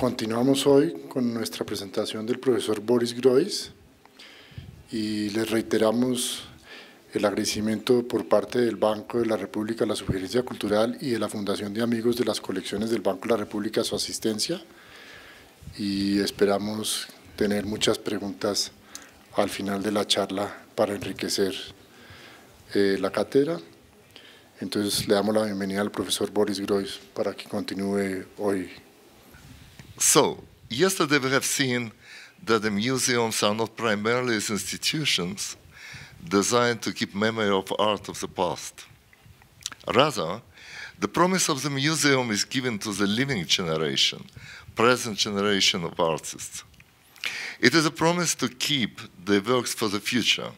Continuamos hoy con nuestra presentación del profesor Boris Groys y les reiteramos el agradecimiento por parte del Banco de la República, la Sugerencia Cultural y de la Fundación de Amigos de las Colecciones del Banco de la República a su asistencia y esperamos tener muchas preguntas al final de la charla para enriquecer eh, la cátedra. Entonces le damos la bienvenida al profesor Boris Groys para que continúe hoy So, yesterday we have seen that the museums are not primarily institutions designed to keep memory of art of the past. Rather, the promise of the museum is given to the living generation, present generation of artists. It is a promise to keep the works for the future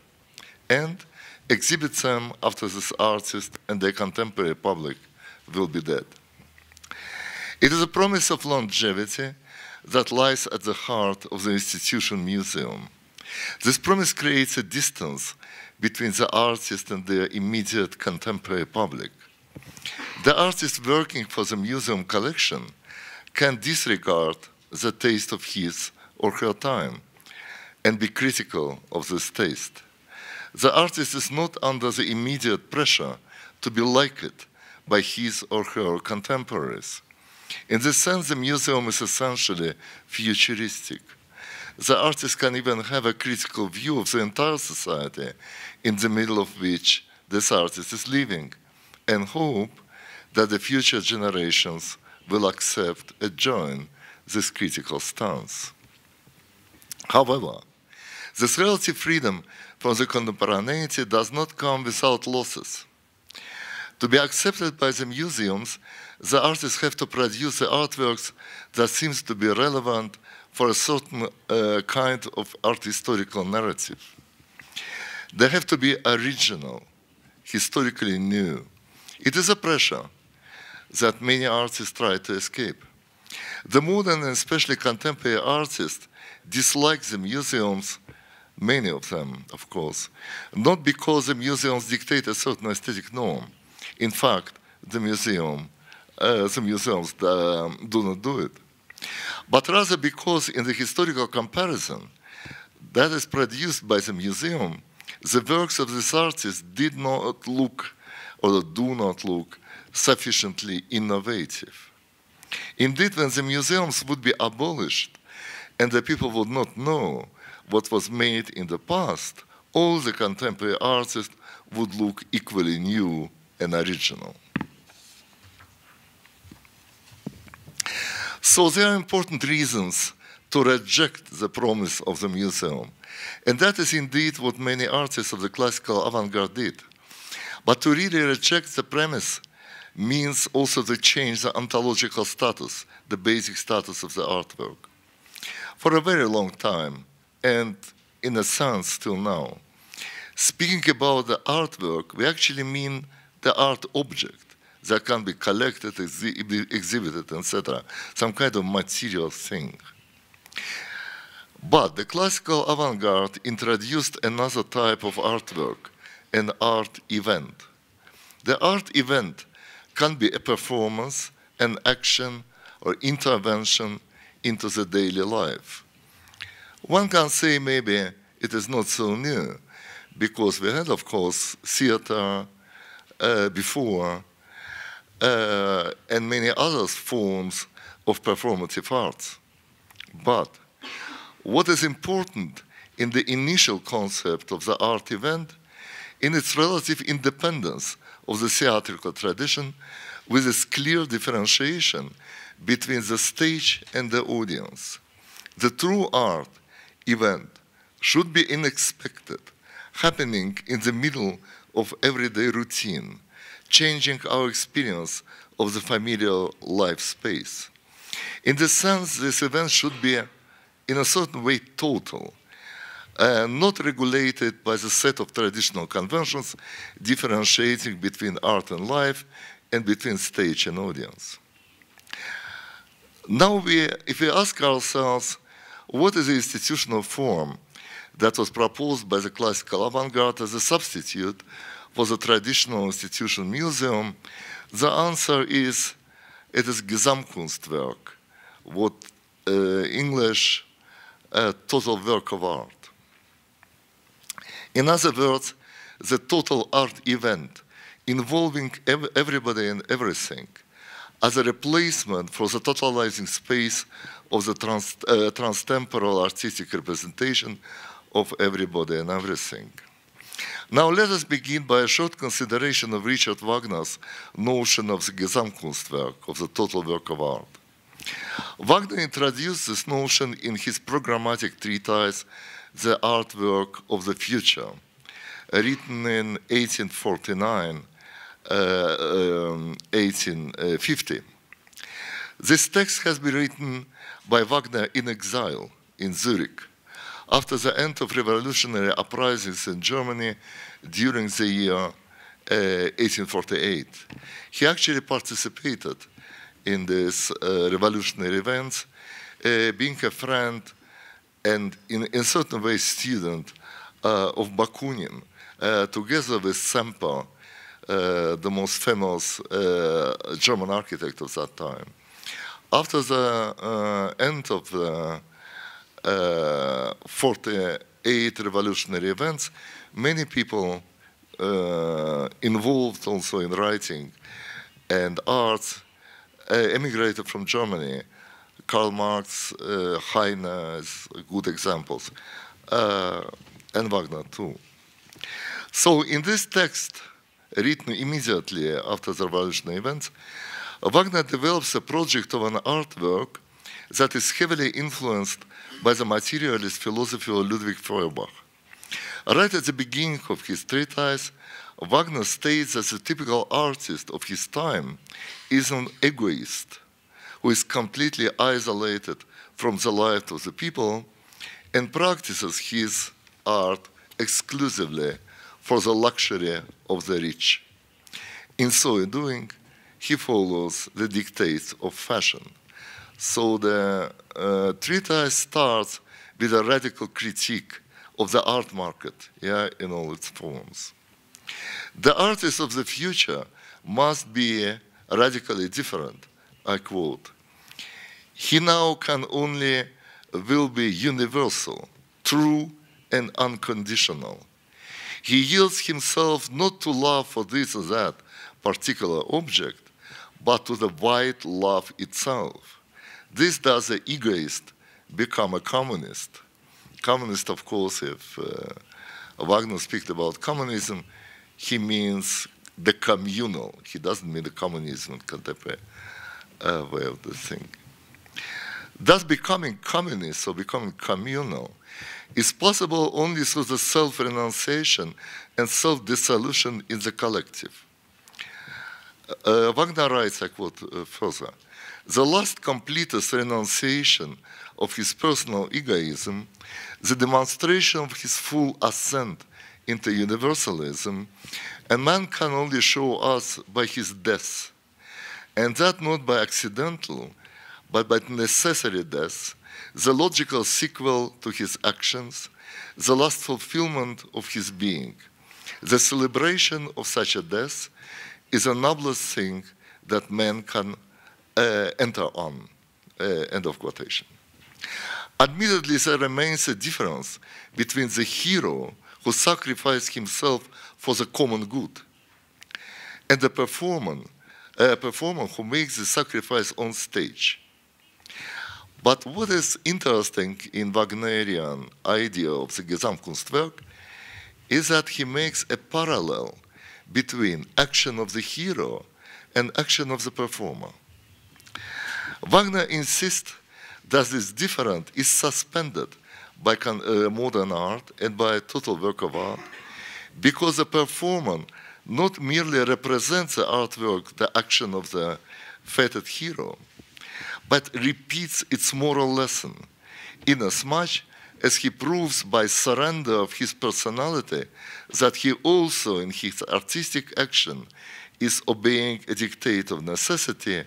and exhibit them after this artist and their contemporary public will be dead. It is a promise of longevity that lies at the heart of the institution museum. This promise creates a distance between the artist and their immediate contemporary public. The artist working for the museum collection can disregard the taste of his or her time and be critical of this taste. The artist is not under the immediate pressure to be liked by his or her contemporaries. In this sense, the museum is essentially futuristic. The artist can even have a critical view of the entire society in the middle of which this artist is living and hope that the future generations will accept and join this critical stance. However, this relative freedom from the contemporaneity does not come without losses. To be accepted by the museums, the artists have to produce the artworks that seems to be relevant for a certain uh, kind of art historical narrative. They have to be original, historically new. It is a pressure that many artists try to escape. The modern and especially contemporary artists dislike the museums, many of them, of course, not because the museums dictate a certain aesthetic norm. In fact, the museum some the museums do not do it, but rather because in the historical comparison that is produced by the museum, the works of these artists did not look or do not look sufficiently innovative. Indeed, when the museums would be abolished and the people would not know what was made in the past, all the contemporary artists would look equally new and original. So there are important reasons to reject the promise of the museum. And that is indeed what many artists of the classical avant-garde did. But to really reject the premise means also to change the ontological status, the basic status of the artwork. For a very long time, and in a sense till now, speaking about the artwork, we actually mean the art object that can be collected, exhibited, etc. Some kind of material thing. But the classical avant-garde introduced another type of artwork, an art event. The art event can be a performance, an action, or intervention into the daily life. One can say maybe it is not so new, because we had, of course, theater uh, before, uh, and many other forms of performative arts. But what is important in the initial concept of the art event in its relative independence of the theatrical tradition with its clear differentiation between the stage and the audience. The true art event should be unexpected, happening in the middle of everyday routine, changing our experience of the familial life space. In this sense, this event should be, in a certain way, total, uh, not regulated by the set of traditional conventions differentiating between art and life and between stage and audience. Now, we, if we ask ourselves, what is the institutional form that was proposed by the classical avant-garde as a substitute for the traditional institution museum? The answer is it is Gesamtkunstwerk, what uh, English uh, total work of art. In other words, the total art event involving ev everybody and everything as a replacement for the totalizing space of the trans uh, transtemporal artistic representation of everybody and everything. Now let us begin by a short consideration of Richard Wagner's notion of the Gesamtkunstwerk, of the total work of art. Wagner introduced this notion in his programmatic treatise, The Artwork of the Future, written in 1849, uh, um, 1850. This text has been written by Wagner in exile in Zurich after the end of revolutionary uprisings in Germany during the year uh, 1848. He actually participated in these uh, revolutionary events, uh, being a friend and in, in certain ways student uh, of Bakunin, uh, together with Semper, uh, the most famous German architect of that time. After the end of the uh, 48 revolutionary events, many people uh, involved also in writing and arts uh, emigrated from Germany. Karl Marx, Heine is good examples, and Wagner too. So in this text, written immediately after the revolutionary events, Wagner develops a project of an artwork that is heavily influenced by the materialist philosopher Ludwig Feuerbach. Right at the beginning of his treatise, Wagner states that the typical artist of his time is an egoist who is completely isolated from the life of the people and practices his art exclusively for the luxury of the rich. In so doing, he follows the dictates of fashion. So the uh, treatise starts with a radical critique of the art market, yeah, in all its forms. The artist of the future must be radically different, I quote. He now can only will be universal, true, and unconditional. He yields himself not to love for this or that particular object, but to the wide love itself. This does an egoist become a communist. Communist, of course, if uh, Wagner speaks about communism, he means the communal. He doesn't mean the communism contemporary uh, way of the thing. Thus, becoming communist or becoming communal is possible only through the self-renunciation and self-dissolution in the collective. Uh, Wagner writes, I quote uh, further, the last completest renunciation of his personal egoism, the demonstration of his full ascent into universalism, a man can only show us by his death, and that not by accidental, but by necessary death, the logical sequel to his actions, the last fulfillment of his being. The celebration of such a death is a noblest thing that man can uh, enter on. Uh, end of quotation. Admittedly, there remains a difference between the hero who sacrificed himself for the common good and the performer, performer who makes the sacrifice on stage. But what is interesting in Wagnerian idea of the Gesamtkunstwerk is that he makes a parallel between action of the hero and action of the performer. Wagner insists that this different is suspended by uh, modern art and by a total work of art because the performer not merely represents the artwork, the action of the fated hero, but repeats its moral lesson inasmuch as he proves by surrender of his personality that he also in his artistic action is obeying a dictate of necessity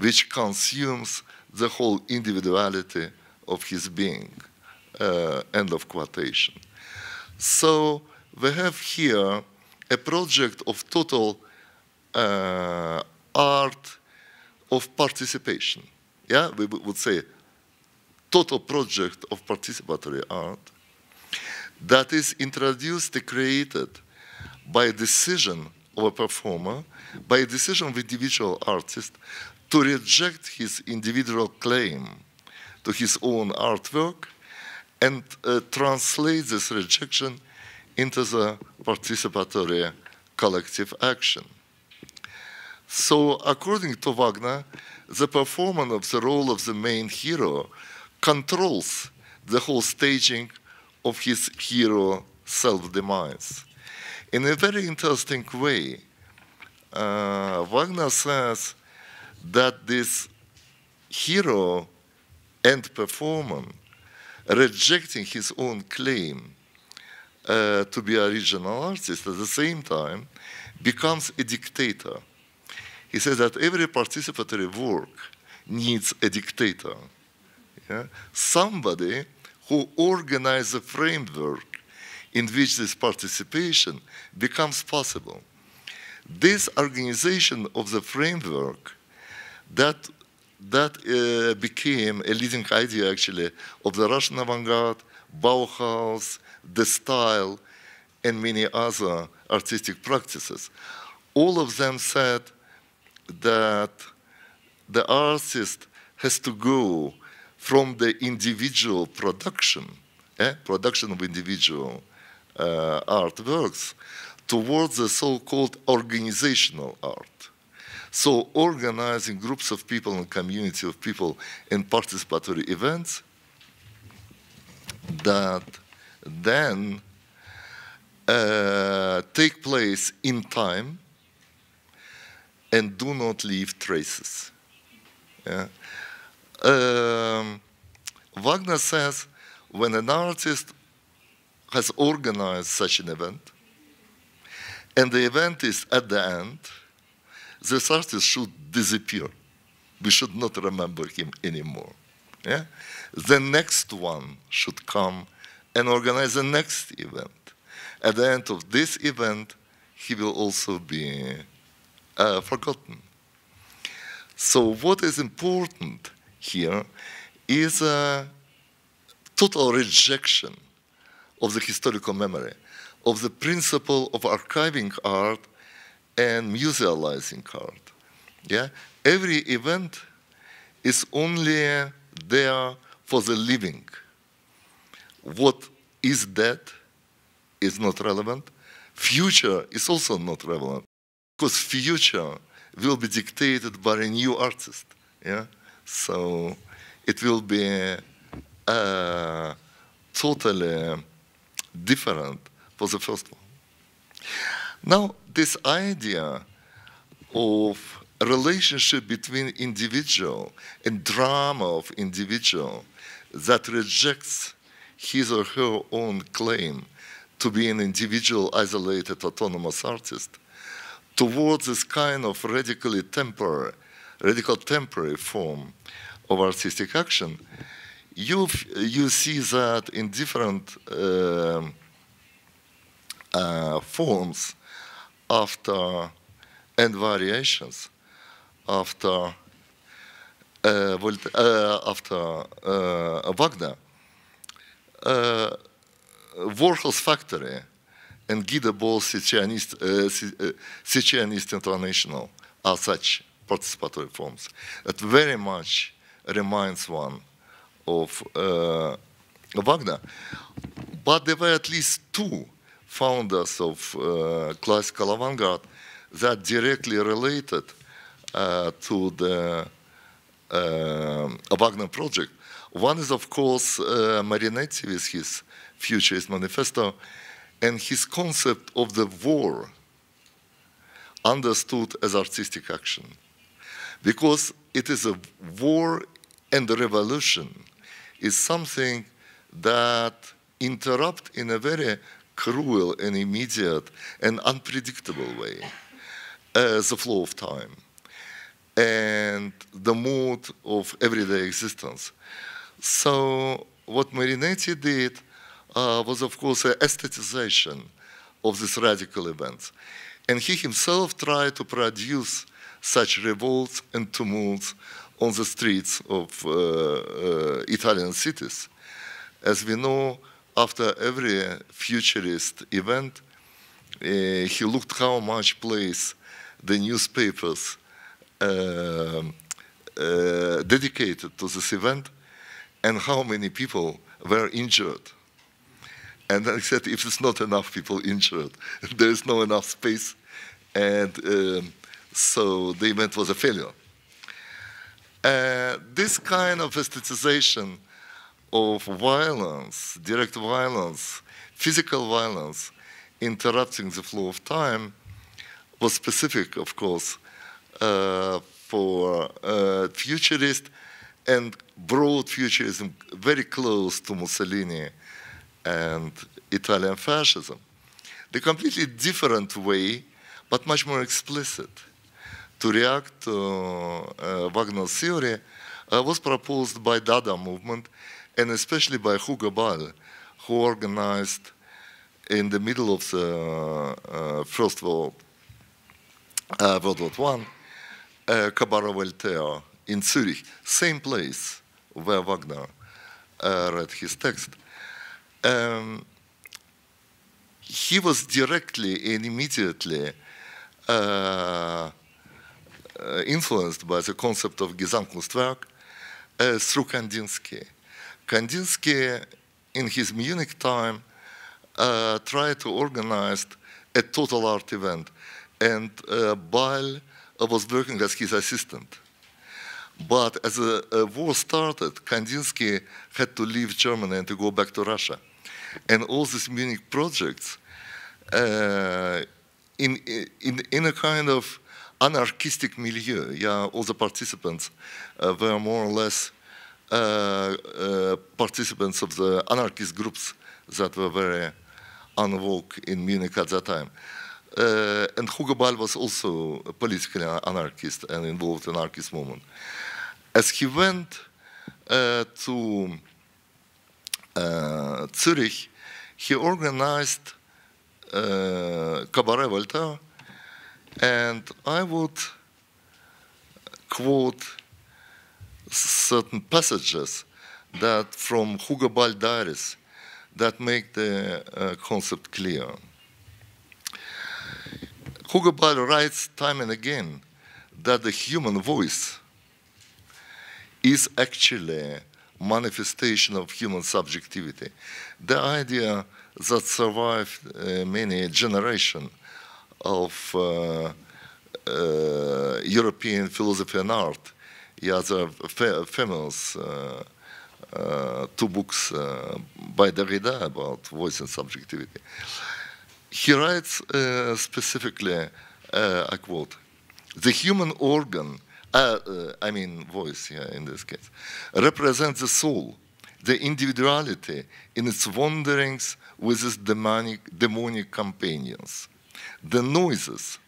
which consumes the whole individuality of his being. Uh, end of quotation. So we have here a project of total uh, art of participation. Yeah, we would say total project of participatory art that is introduced and created by a decision of a performer, by a decision of individual artist to reject his individual claim to his own artwork and uh, translate this rejection into the participatory collective action. So, according to Wagner, the performance of the role of the main hero controls the whole staging of his hero self demise. In a very interesting way, uh, Wagner says that this hero and performer rejecting his own claim uh, to be original artist at the same time becomes a dictator. He says that every participatory work needs a dictator. Yeah? Somebody who organizes a framework in which this participation becomes possible. This organization of the framework that that uh, became a leading idea actually of the Russian avant-garde, Bauhaus, the style, and many other artistic practices. All of them said that the artist has to go from the individual production, eh, production of individual uh, artworks, towards the so-called organizational art. So organizing groups of people and community of people in participatory events that then uh, take place in time and do not leave traces. Yeah. Um, Wagner says when an artist has organized such an event, and the event is at the end, this artist should disappear. We should not remember him anymore. Yeah? The next one should come and organize the next event. At the end of this event, he will also be uh, forgotten. So what is important here is a uh, total rejection of the historical memory, of the principle of archiving art and musealizing card. Yeah, every event is only there for the living. What is dead is not relevant. Future is also not relevant because future will be dictated by a new artist. Yeah, so it will be uh, totally different for the first one. Now this idea of relationship between individual and drama of individual that rejects his or her own claim to be an individual, isolated, autonomous artist towards this kind of radically temporary, radical temporary form of artistic action, you you see that in different uh, uh, forms after and variations after uh, uh, after uh, Wagner, uh, Warhol's factory and Guido Ball Sicilianist, uh, uh International are such participatory forms that very much reminds one of uh, Wagner. But there were at least two founders of uh, classical avant-garde that directly related uh, to the uh, Wagner project. One is, of course, Marinetti with his Futurist Manifesto and his concept of the war understood as artistic action because it is a war and a revolution is something that interrupt in a very cruel and immediate and unpredictable way as uh, the flow of time and the mood of everyday existence. So what Marinetti did uh, was, of course, an aesthetization of these radical events. And he himself tried to produce such revolts and tumults on the streets of uh, uh, Italian cities. As we know, after every futurist event, uh, he looked how much place the newspapers uh, uh, dedicated to this event and how many people were injured. And he said, if there's not enough people injured, there is no enough space. And um, so the event was a failure. Uh, this kind of aestheticization of violence, direct violence, physical violence, interrupting the flow of time was specific, of course, uh, for uh, futurist and brought futurism very close to Mussolini and Italian fascism. The completely different way, but much more explicit, to react to uh, Wagner's theory uh, was proposed by Dada movement and especially by Hugo Ball, who organized in the middle of the uh, First World, uh, World War One, uh, Cabaret Voltaire in Zurich, same place where Wagner uh, read his text. Um, he was directly and immediately uh, uh influenced by the concept of Gesamtkunstwerk uh, through Kandinsky. Kandinsky, in his Munich time, uh, tried to organize a total art event. And uh, Bile uh, was working as his assistant. But as the uh, war started, Kandinsky had to leave Germany and to go back to Russia. And all these Munich projects, uh, in, in, in a kind of anarchistic milieu, yeah, all the participants uh, were more or less participants of the anarchist groups that were very unwoke in Munich at that time. Uh, and Hugo Ball was also a political anarchist and involved in anarchist movement. As he went uh, to uh, Zurich, he organized Cabaret Voltaire, and I would quote certain passages that from Hugo Ball diaries that make the uh, concept clear. Hugo Ball writes time and again that the human voice is actually manifestation of human subjectivity. The idea that survived uh, many generations of uh, uh, European philosophy and art he has a, famous uh, uh, two books uh, by Derrida about voice and subjectivity. He writes specifically I quote, the human organ, I mean voice here yeah, in this case, represents the soul, the individuality in its wanderings with its demonic, demonic companions. The noises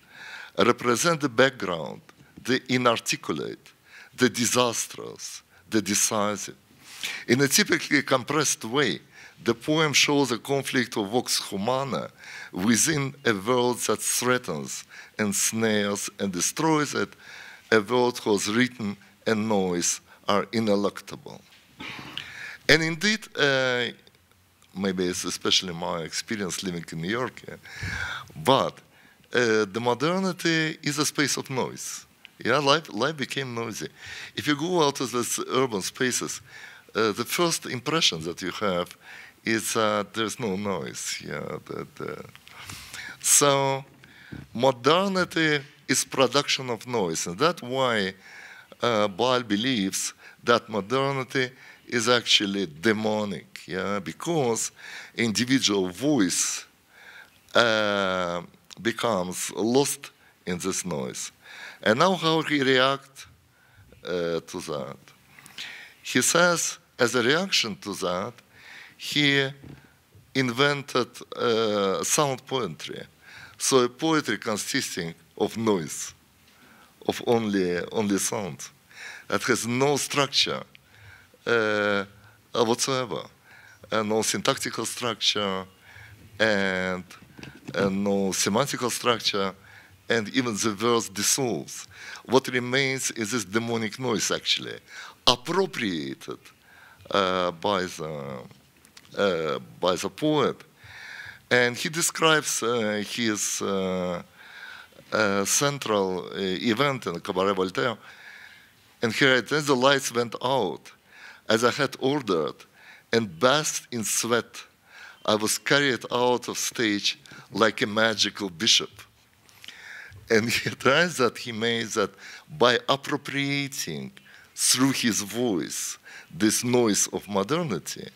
represent the background, the inarticulate, the disastrous, the decisive. In a typically compressed way, the poem shows a conflict of vox humana within a world that threatens, and snares and destroys it, a world whose written and noise are ineluctable. And indeed, uh, maybe it's especially my experience living in New York, eh, but uh, the modernity is a space of noise. Yeah, life, life became noisy. If you go out to these urban spaces, uh, the first impression that you have is uh, there's no noise. Yeah, that, uh, so modernity is production of noise, and that's why uh, Baal believes that modernity is actually demonic. Yeah, because individual voice uh, becomes lost in this noise. And now how he reacts uh, to that. He says, as a reaction to that, he invented uh, sound poetry. So a poetry consisting of noise, of only, only sound, that has no structure uh, whatsoever, uh, no syntactical structure, and, and no semantical structure, and even the verse dissolves. What remains is this demonic noise, actually, appropriated uh, by, the, uh, by the poet. And he describes uh, his uh, uh, central uh, event in Cabaret Voltaire. And here it is, the lights went out, as I had ordered, and bathed in sweat. I was carried out of stage like a magical bishop. And he tries that he made that by appropriating through his voice this noise of modernity,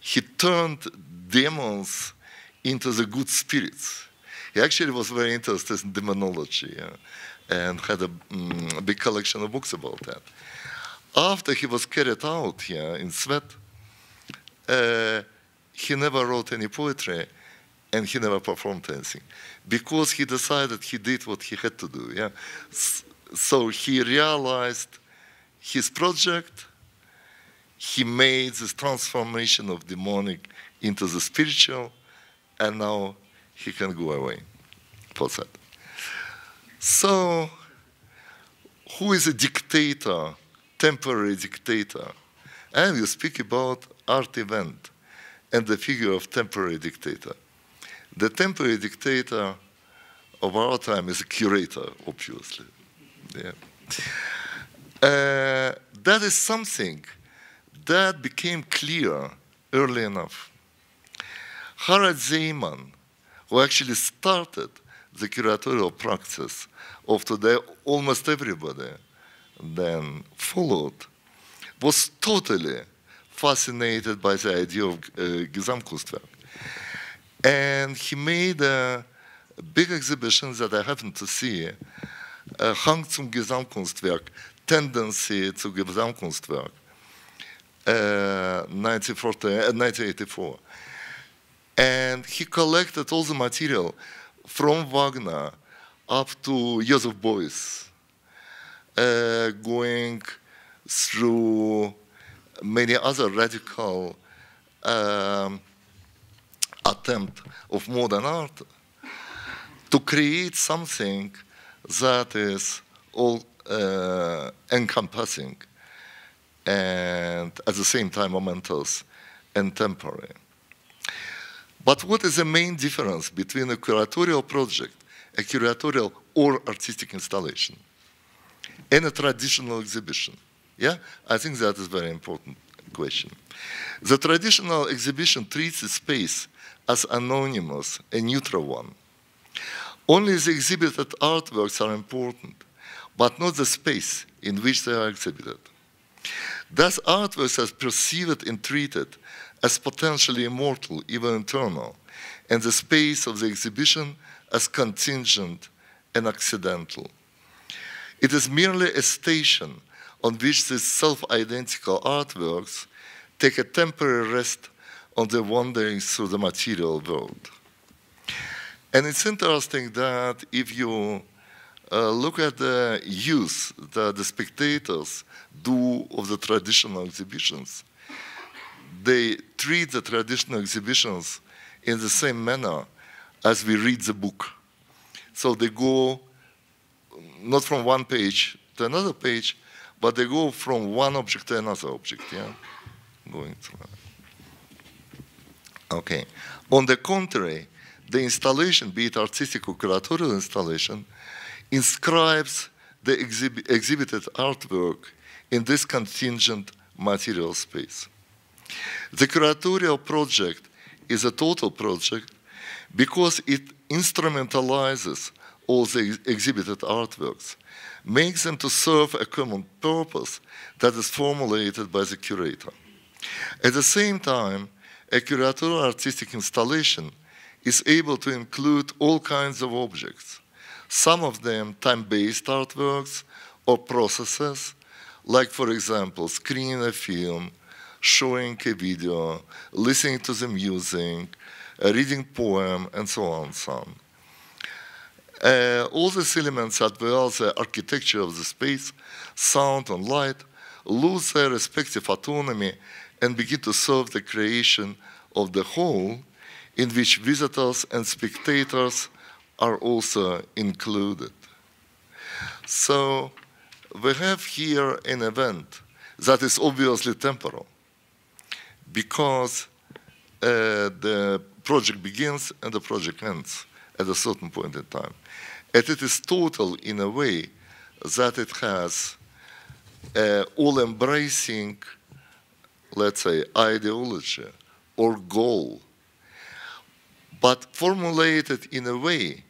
he turned demons into the good spirits. He actually was very interested in demonology and had mm, a big collection of books about that. After he was carried out here in sweat, uh, he never wrote any poetry, and he never performed anything because he decided he did what he had to do. Yeah, so he realized his project. He made this transformation of demonic into the spiritual, and now he can go away for that. So, who is a dictator, temporary dictator? And you speak about art event and the figure of temporary dictator. The temporary dictator of our time is a curator, obviously. Yeah. Uh, that is something that became clear early enough. Harald Zeman, who actually started the curatorial practice of today, almost everybody then followed, was totally fascinated by the idea of uh, Gesamtkunstwerk. And he made a big exhibition that I happened to see, uh, Hang zum Gesamtkunstwerk, Tendency zu Gesamtkunstwerk, uh, 1984. And he collected all the material from Wagner up to Joseph Beuys, uh, going through many other radical um, attempt of modern art to create something that is all uh, encompassing and at the same time momentous and temporary. But what is the main difference between a curatorial project, a curatorial or artistic installation, and a traditional exhibition? Yeah, I think that is a very important question. The traditional exhibition treats the space as anonymous, a neutral one. Only the exhibited artworks are important, but not the space in which they are exhibited. Thus, artworks are perceived and treated as potentially immortal, even eternal, and the space of the exhibition as contingent and accidental. It is merely a station on which these self-identical artworks take a temporary rest on their wanderings through the material world. And it's interesting that if you uh, look at the use that the spectators do of the traditional exhibitions, they treat the traditional exhibitions in the same manner as we read the book. So they go mm, not from one page to another page, but they go from one object to another object, yeah, going through. Okay. On the contrary, the installation, be it artistic or curatorial installation, inscribes the exhib exhibited artwork in this contingent material space. The curatorial project is a total project because it instrumentalizes all the exhibited artworks, makes them to serve a common purpose that is formulated by the curator. At the same time, a curatorial artistic installation is able to include all kinds of objects, some of them time-based artworks or processes, like, for example, screening a film, showing a video, listening to the music, reading poem, and so on and so on. Uh, all these elements that were the architecture of the space, sound and light, lose their respective autonomy and begin to serve the creation of the whole, in which visitors and spectators are also included. So we have here an event that is obviously temporal because uh, the project begins and the project ends at a certain point in time. And it is total in a way that it has uh, all-embracing let's say, ideology or goal, but formulated in a way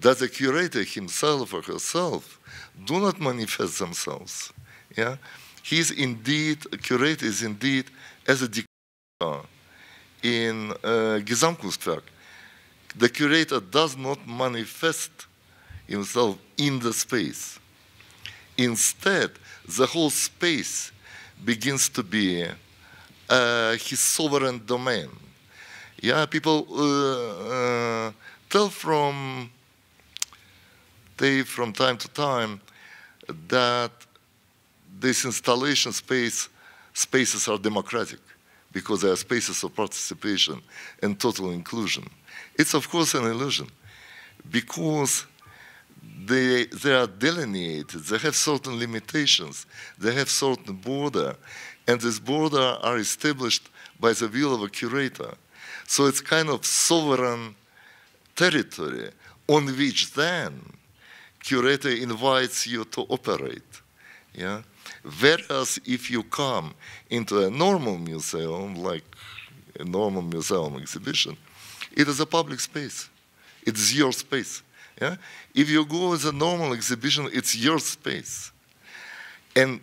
that the curator himself or herself do not manifest themselves. Yeah? He's indeed, a curator is indeed as a dictator in uh, Gesamtkunstwerk. The curator does not manifest himself in the space. Instead, the whole space begins to be uh, his sovereign domain. Yeah, people uh, uh, tell from they from time to time that these installation space spaces are democratic because they are spaces of participation and total inclusion. It's of course an illusion because they, they are delineated, they have certain limitations, they have certain border, and this border are established by the will of a curator. So it's kind of sovereign territory on which then curator invites you to operate. Yeah? Whereas if you come into a normal museum, like a normal museum exhibition, it is a public space. It's your space. Yeah? If you go as a normal exhibition, it's your space. And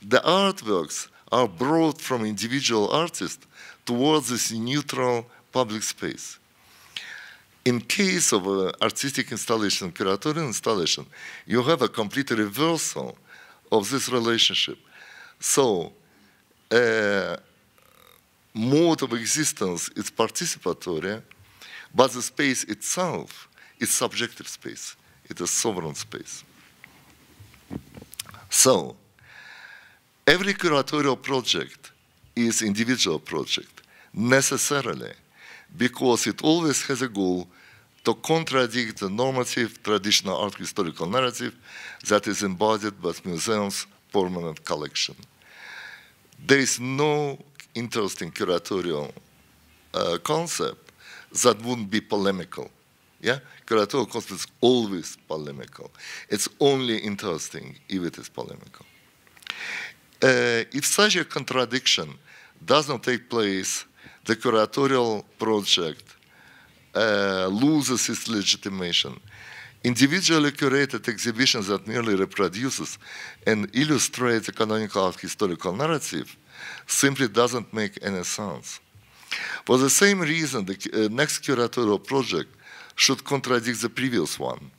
the artworks are brought from individual artists towards this neutral public space. In case of an artistic installation, curatorial installation, you have a complete reversal of this relationship. So, uh, mode of existence is participatory, but the space itself is subjective space. It is sovereign space. So, Every curatorial project is individual project, necessarily, because it always has a goal to contradict the normative traditional art historical narrative that is embodied by museums' permanent collection. There is no interesting curatorial uh, concept that wouldn't be polemical. Yeah, curatorial concept is always polemical. It's only interesting if it is polemical. Uh, if such a contradiction doesn't take place, the curatorial project uh, loses its legitimation. Individually curated exhibitions that merely reproduces and illustrates a canonical historical narrative simply doesn't make any sense. For the same reason, the uh, next curatorial project should contradict the previous one.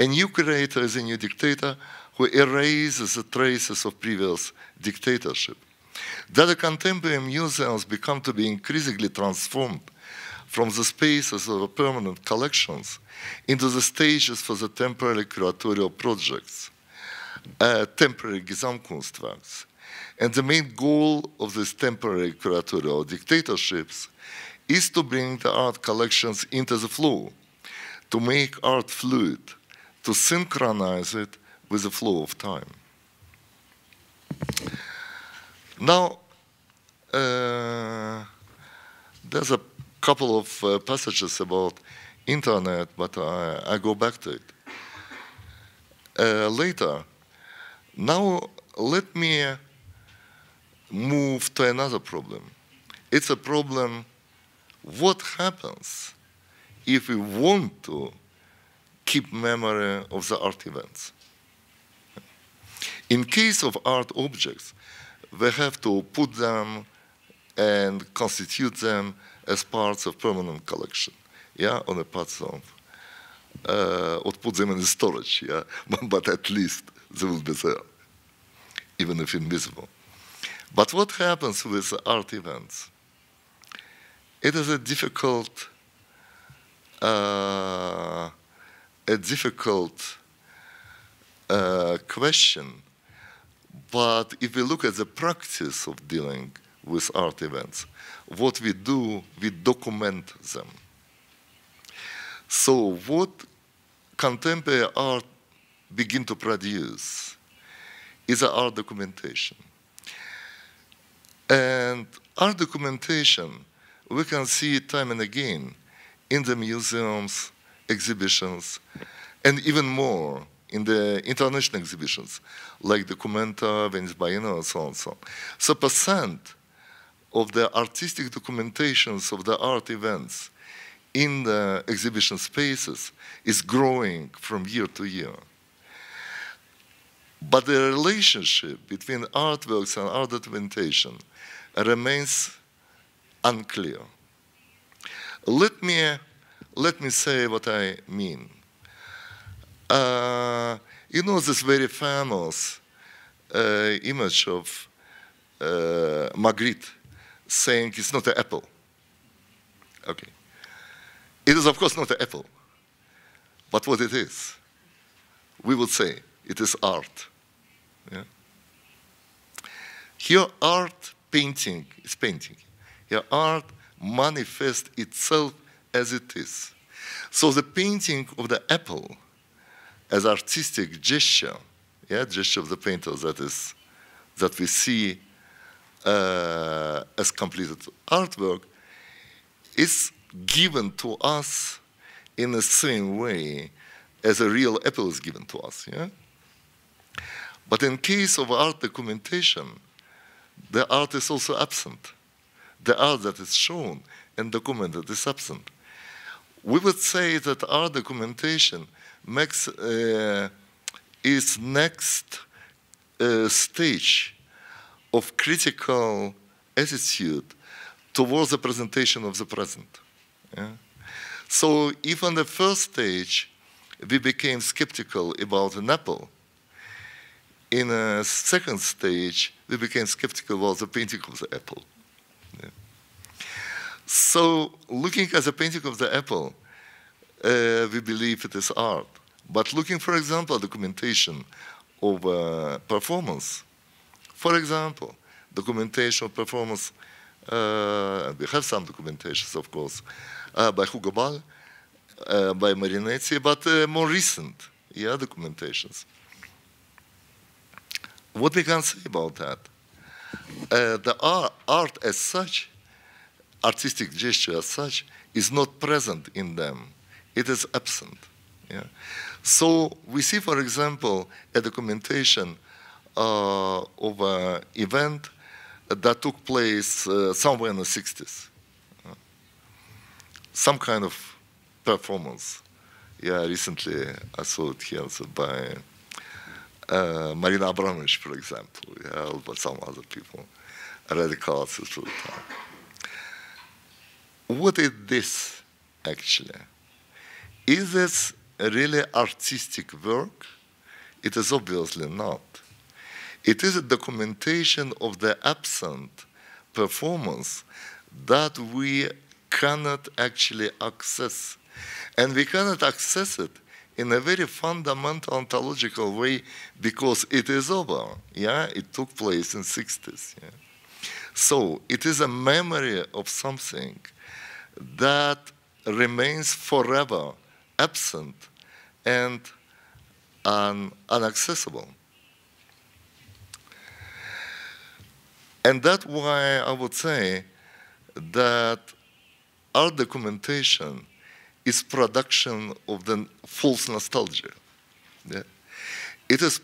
A new curator is a new dictator who erases the traces of previous dictatorship. That the contemporary museums become to be increasingly transformed from the spaces of permanent collections into the stages for the temporary curatorial projects, uh, temporary Gesamtkunstwerks. And the main goal of these temporary curatorial dictatorships is to bring the art collections into the flow, to make art fluid, to synchronize it with the flow of time. Now, uh, there's a couple of uh, passages about internet, but I, I go back to it uh, later. Now, let me move to another problem. It's a problem what happens if we want to keep memory of the art events. In case of art objects, they have to put them and constitute them as parts of permanent collection, yeah, on a part uh, or put them in storage, yeah, but at least they will be there, even if invisible. But what happens with art events? It is a difficult, uh, a difficult uh, question but if we look at the practice of dealing with art events, what we do, we document them. So what contemporary art begin to produce is art documentation. And art documentation, we can see time and again in the museums, exhibitions, and even more in the international exhibitions, like Documenta, Venice Biennale, and so on and so on. So percent of the artistic documentations of the art events in the exhibition spaces is growing from year to year. But the relationship between artworks and art documentation remains unclear. Let me, let me say what I mean. Uh, you know this very famous uh, image of uh, Magritte saying it's not an apple. Okay. It is, of course, not an apple. But what it is, we would say it is art. Yeah? Here, art painting is painting. Here, art manifests itself as it is. So the painting of the apple as artistic gesture, yeah, gesture of the painter that is, that we see uh, as completed artwork, is given to us in the same way as a real apple is given to us. Yeah? But in case of art documentation, the art is also absent. The art that is shown and documented is absent. We would say that art documentation makes, uh, its next uh, stage of critical attitude towards the presentation of the present. Yeah? So if on the first stage we became skeptical about an apple, in a second stage, we became skeptical about the painting of the apple. Yeah. So looking at the painting of the apple, uh, we believe it is art. But looking, for example, at documentation of uh, performance, for example, documentation of performance, uh, we have some documentations, of course, uh, by Hugo Ball, uh, by Marinetti, but uh, more recent, yeah, documentations. What we can say about that? the art, art as such, artistic gesture as such, is not present in them. It is absent. Yeah. So we see, for example, a documentation uh, of an event that took place uh, somewhere in the 60s. Uh, some kind of performance. Yeah, recently I saw it here by uh, Marina Abramovich, for example, yeah, but some other people, radical artists. What is this, actually? Is this really artistic work? It is obviously not. It is a documentation of the absent performance that we cannot actually access. And we cannot access it in a very fundamental ontological way because it is over. Yeah, it took place in 60s. Yeah? So it is a memory of something that remains forever absent and unaccessible. And that's why I would say that our documentation is production of the false nostalgia. Yeah? It is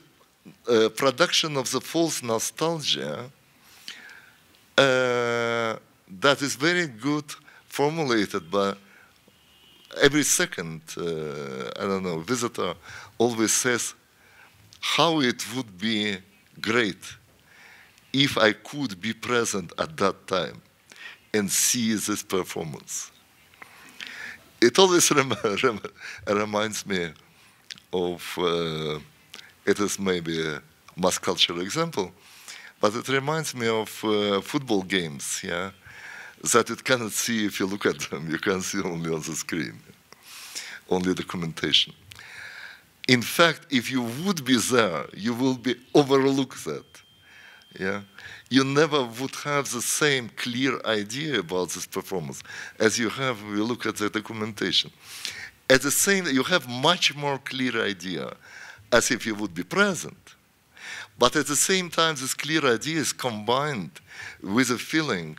uh, production of the false nostalgia uh, that is very good formulated by every second, uh, I don't know, visitor always says how it would be great if I could be present at that time and see this performance. It always rem rem reminds me of, uh, it is maybe a mass cultural example, but it reminds me of uh, football games, yeah? that it cannot see if you look at them. You can see only on the screen, only documentation. In fact, if you would be there, you will be overlook that. Yeah? You never would have the same clear idea about this performance as you have when you look at the documentation. At the same, you have much more clear idea as if you would be present. But at the same time, this clear idea is combined with a feeling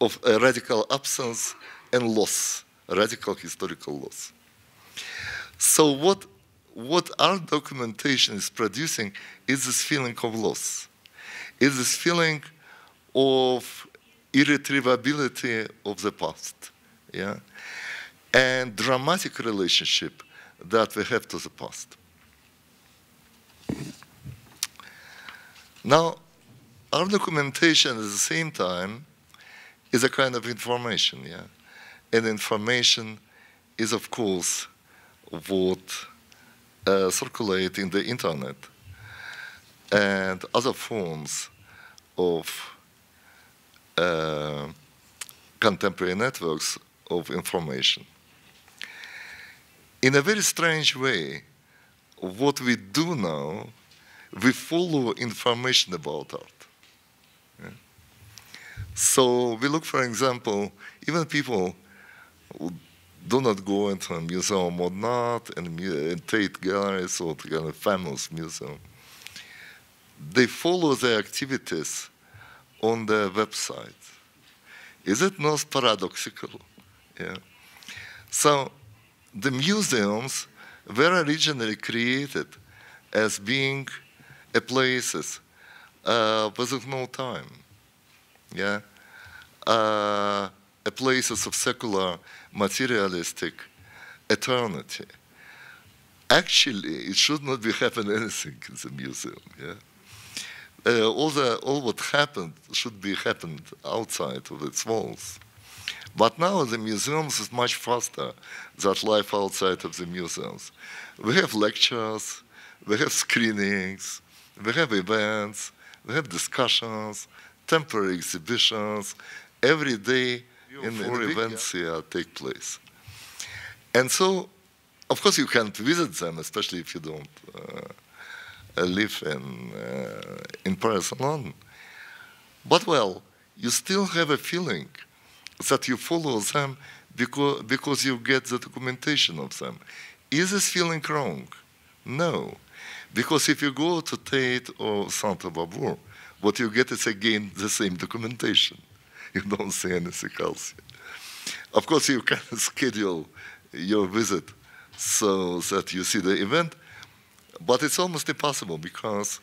of a radical absence and loss, radical historical loss. So what, what our documentation is producing is this feeling of loss, is this feeling of irretrievability of the past, yeah? and dramatic relationship that we have to the past. Now, our documentation at the same time is a kind of information, yeah? And information is, of course, what uh, in the internet and other forms of uh, contemporary networks of information. In a very strange way, what we do now, we follow information about art. So we look, for example, even people who do not go into a museum or not, and Tate galleries or kind of famous museum, they follow their activities on their website. Is it not paradoxical? Yeah. So the museums were originally created as being places uh, with no time yeah, uh, a places of secular materialistic eternity. Actually, it should not be happening anything in the museum. Yeah? Uh, all, the, all what happened should be happened outside of its walls. But now the museums is much faster than life outside of the museums. We have lectures, we have screenings, we have events, we have discussions, temporary exhibitions every in four events yeah. take place. And so, of course, you can't visit them, especially if you don't uh, uh, live in, uh, in Paris alone. But well, you still have a feeling that you follow them because, because you get the documentation of them. Is this feeling wrong? No. Because if you go to Tate or Santa Babur, what you get is again the same documentation. You don't see anything else. Of course, you can schedule your visit so that you see the event, but it's almost impossible because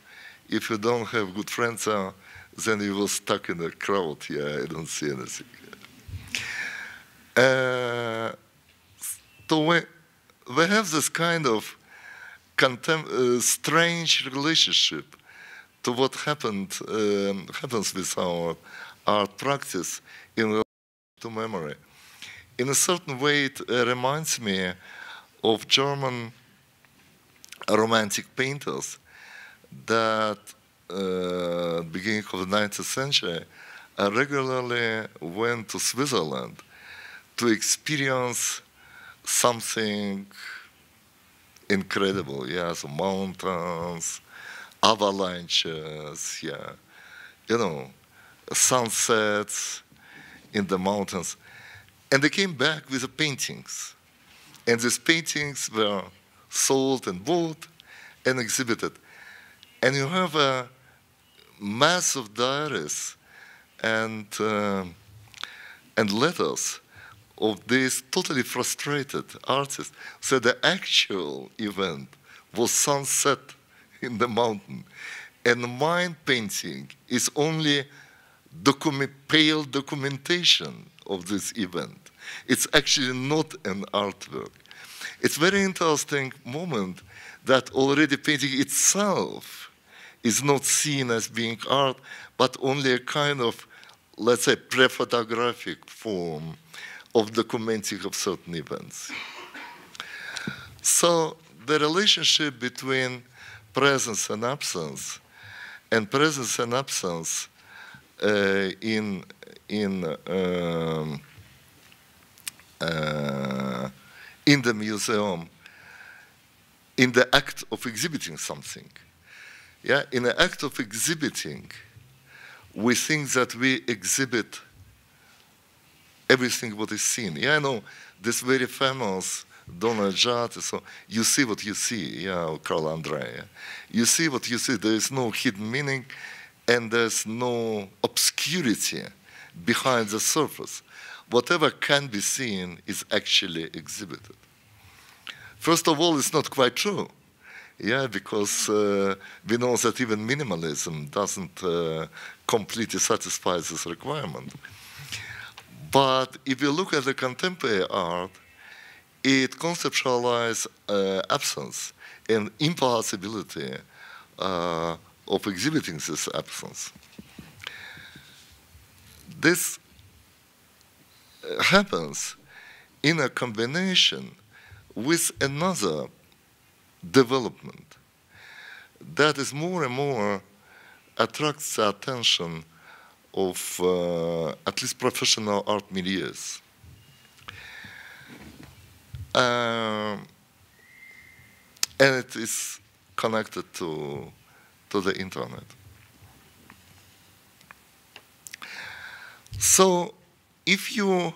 if you don't have good friends, uh, then you will stuck in a crowd. Yeah, I don't see anything. Uh, so we, we have this kind of uh, strange relationship to what happened uh, happens with our art practice in relation to memory. In a certain way, it uh, reminds me of German romantic painters that uh, beginning of the 19th century I uh, regularly went to Switzerland to experience something incredible. Yes, mountains, avalanches, yeah, you know, sunsets in the mountains. And they came back with the paintings. And these paintings were sold and bought and exhibited. And you have a mass of diaries and, uh, and letters of these totally frustrated artists. So the actual event was sunset in the mountain. And mind painting is only document, pale documentation of this event. It's actually not an artwork. It's very interesting moment that already painting itself is not seen as being art, but only a kind of, let's say, pre-photographic form of documenting of certain events. So the relationship between presence and absence, and presence and absence uh, in in um, uh, in the museum, in the act of exhibiting something. Yeah, in the act of exhibiting, we think that we exhibit everything what is seen. Yeah, I know this very famous Donald Judd. So you see what you see, yeah, Carl Andre. You see what you see. There is no hidden meaning, and there's no obscurity behind the surface. Whatever can be seen is actually exhibited. First of all, it's not quite true. Yeah, because uh, we know that even minimalism doesn't uh, completely satisfy this requirement. But if you look at the contemporary art, it conceptualizes uh, absence and impossibility uh, of exhibiting this absence. This uh, happens in a combination with another development that is more and more attracts the attention of uh, at least professional art milieus. Um, and it is connected to, to the internet. So if you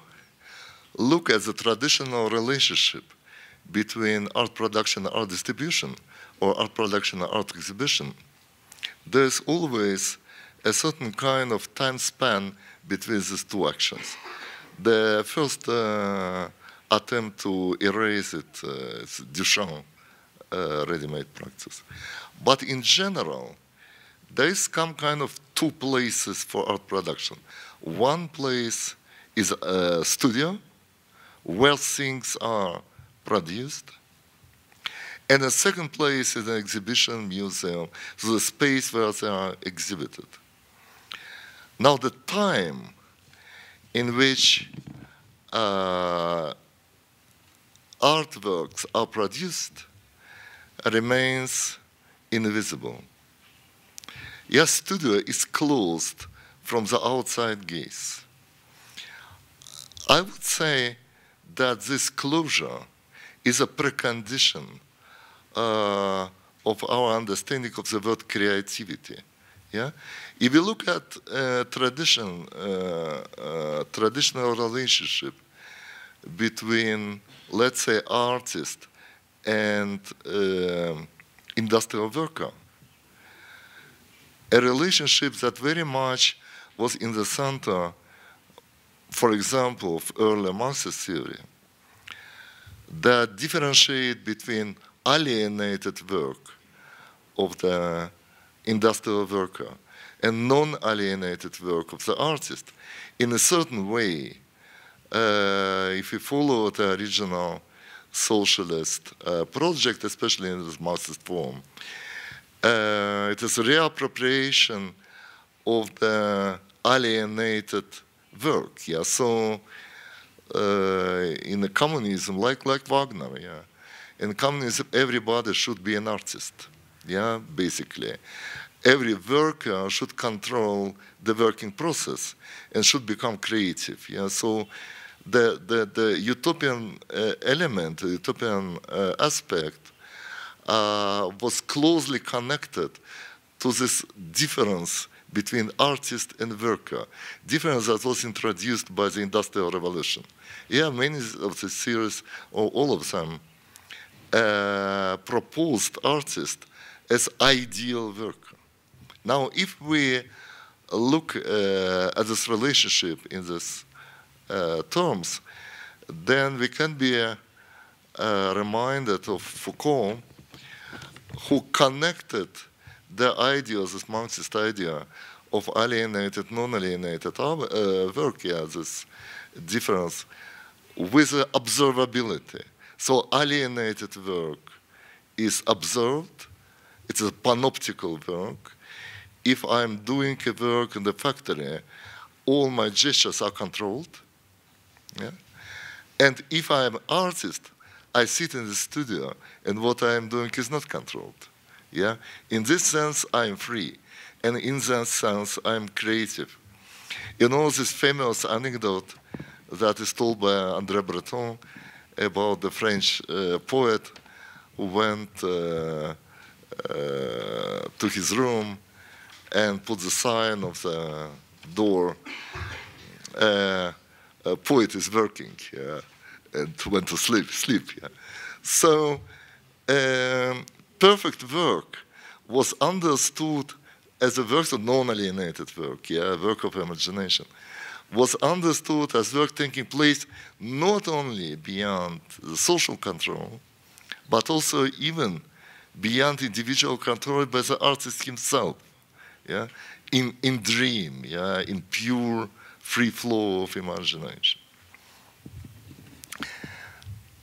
look at the traditional relationship between art production and art distribution, or art production and art exhibition, there's always a certain kind of time span between these two actions. The first uh, attempt to erase it, uh, it's Duchamp uh, ready-made practice. But in general, there is some kind of two places for art production. One place is a studio where things are produced. And the second place is an exhibition museum, so the space where they are exhibited. Now the time in which uh, artworks are produced remains invisible. Your studio is closed from the outside gaze. I would say that this closure is a precondition uh, of our understanding of the word creativity. Yeah? If you look at uh, tradition, uh, uh traditional relationship between let's say, artist and uh, industrial worker. A relationship that very much was in the center, for example, of early Marxist theory, that differentiate between alienated work of the industrial worker and non-alienated work of the artist. In a certain way, uh, if you follow the original socialist uh, project, especially in its Marxist form, uh, it is a reappropriation of the alienated work. Yeah, so in the communism, like like Wagner, yeah, in communism everybody should be an artist. Yeah, basically every worker should control the working process and should become creative. Yeah, so the the, the utopian uh, element, the utopian uh, aspect, uh, was closely connected to this difference between artist and worker, difference that was introduced by the Industrial Revolution. Yeah, many of the series, or all of them, uh, proposed artist as ideal worker. Now, if we look uh, at this relationship in these uh, terms, then we can be uh, reminded of Foucault, who connected the idea, this Marxist idea, of alienated, non-alienated uh, work, yeah, this difference with observability. So alienated work is observed, it's a panoptical work, if I'm doing a work in the factory, all my gestures are controlled. Yeah? And if I'm an artist, I sit in the studio and what I'm doing is not controlled. Yeah? In this sense, I'm free. And in that sense, I'm creative. You know this famous anecdote that is told by André Breton about the French uh, poet who went uh, uh, to his room and put the sign of the door. Uh, a poet is working yeah, uh, and went to sleep. Sleep. Yeah. So um, perfect work was understood as a work of non-alienated work, yeah, a work of imagination, was understood as work taking place not only beyond the social control, but also even beyond individual control by the artist himself yeah, in, in dream, yeah, in pure free flow of imagination.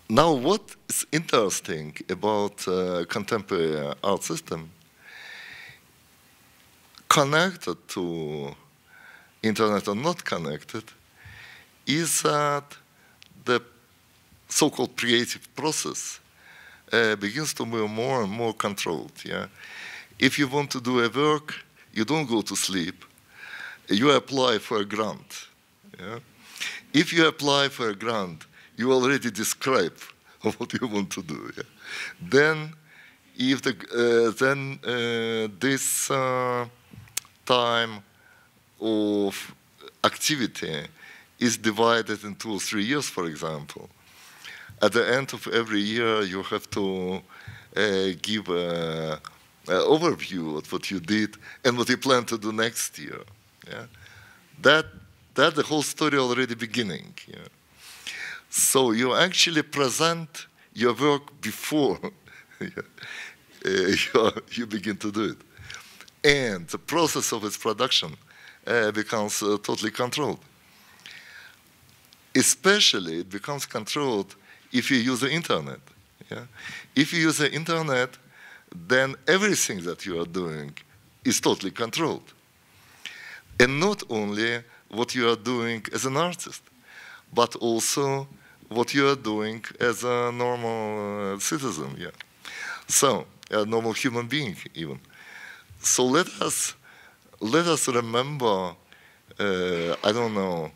Now, what is interesting about uh, contemporary art system connected to internet or not connected is that the so-called creative process uh, begins to be more and more controlled. Yeah, if you want to do a work, you don't go to sleep. You apply for a grant. Yeah? If you apply for a grant, you already describe what you want to do. Yeah? Then, if the, uh, then uh, this uh, time of activity is divided in two or three years, for example, at the end of every year, you have to uh, give a uh, overview of what you did and what you plan to do next year. Yeah? That, that the whole story already beginning. Yeah? So you actually present your work before yeah, uh, you begin to do it. And the process of its production uh, becomes uh, totally controlled. Especially it becomes controlled if you use the internet. Yeah? If you use the internet, then everything that you are doing is totally controlled. And not only what you are doing as an artist, but also what you are doing as a normal uh, citizen, yeah. So, a normal human being even. So let us, let us remember, uh, I don't know,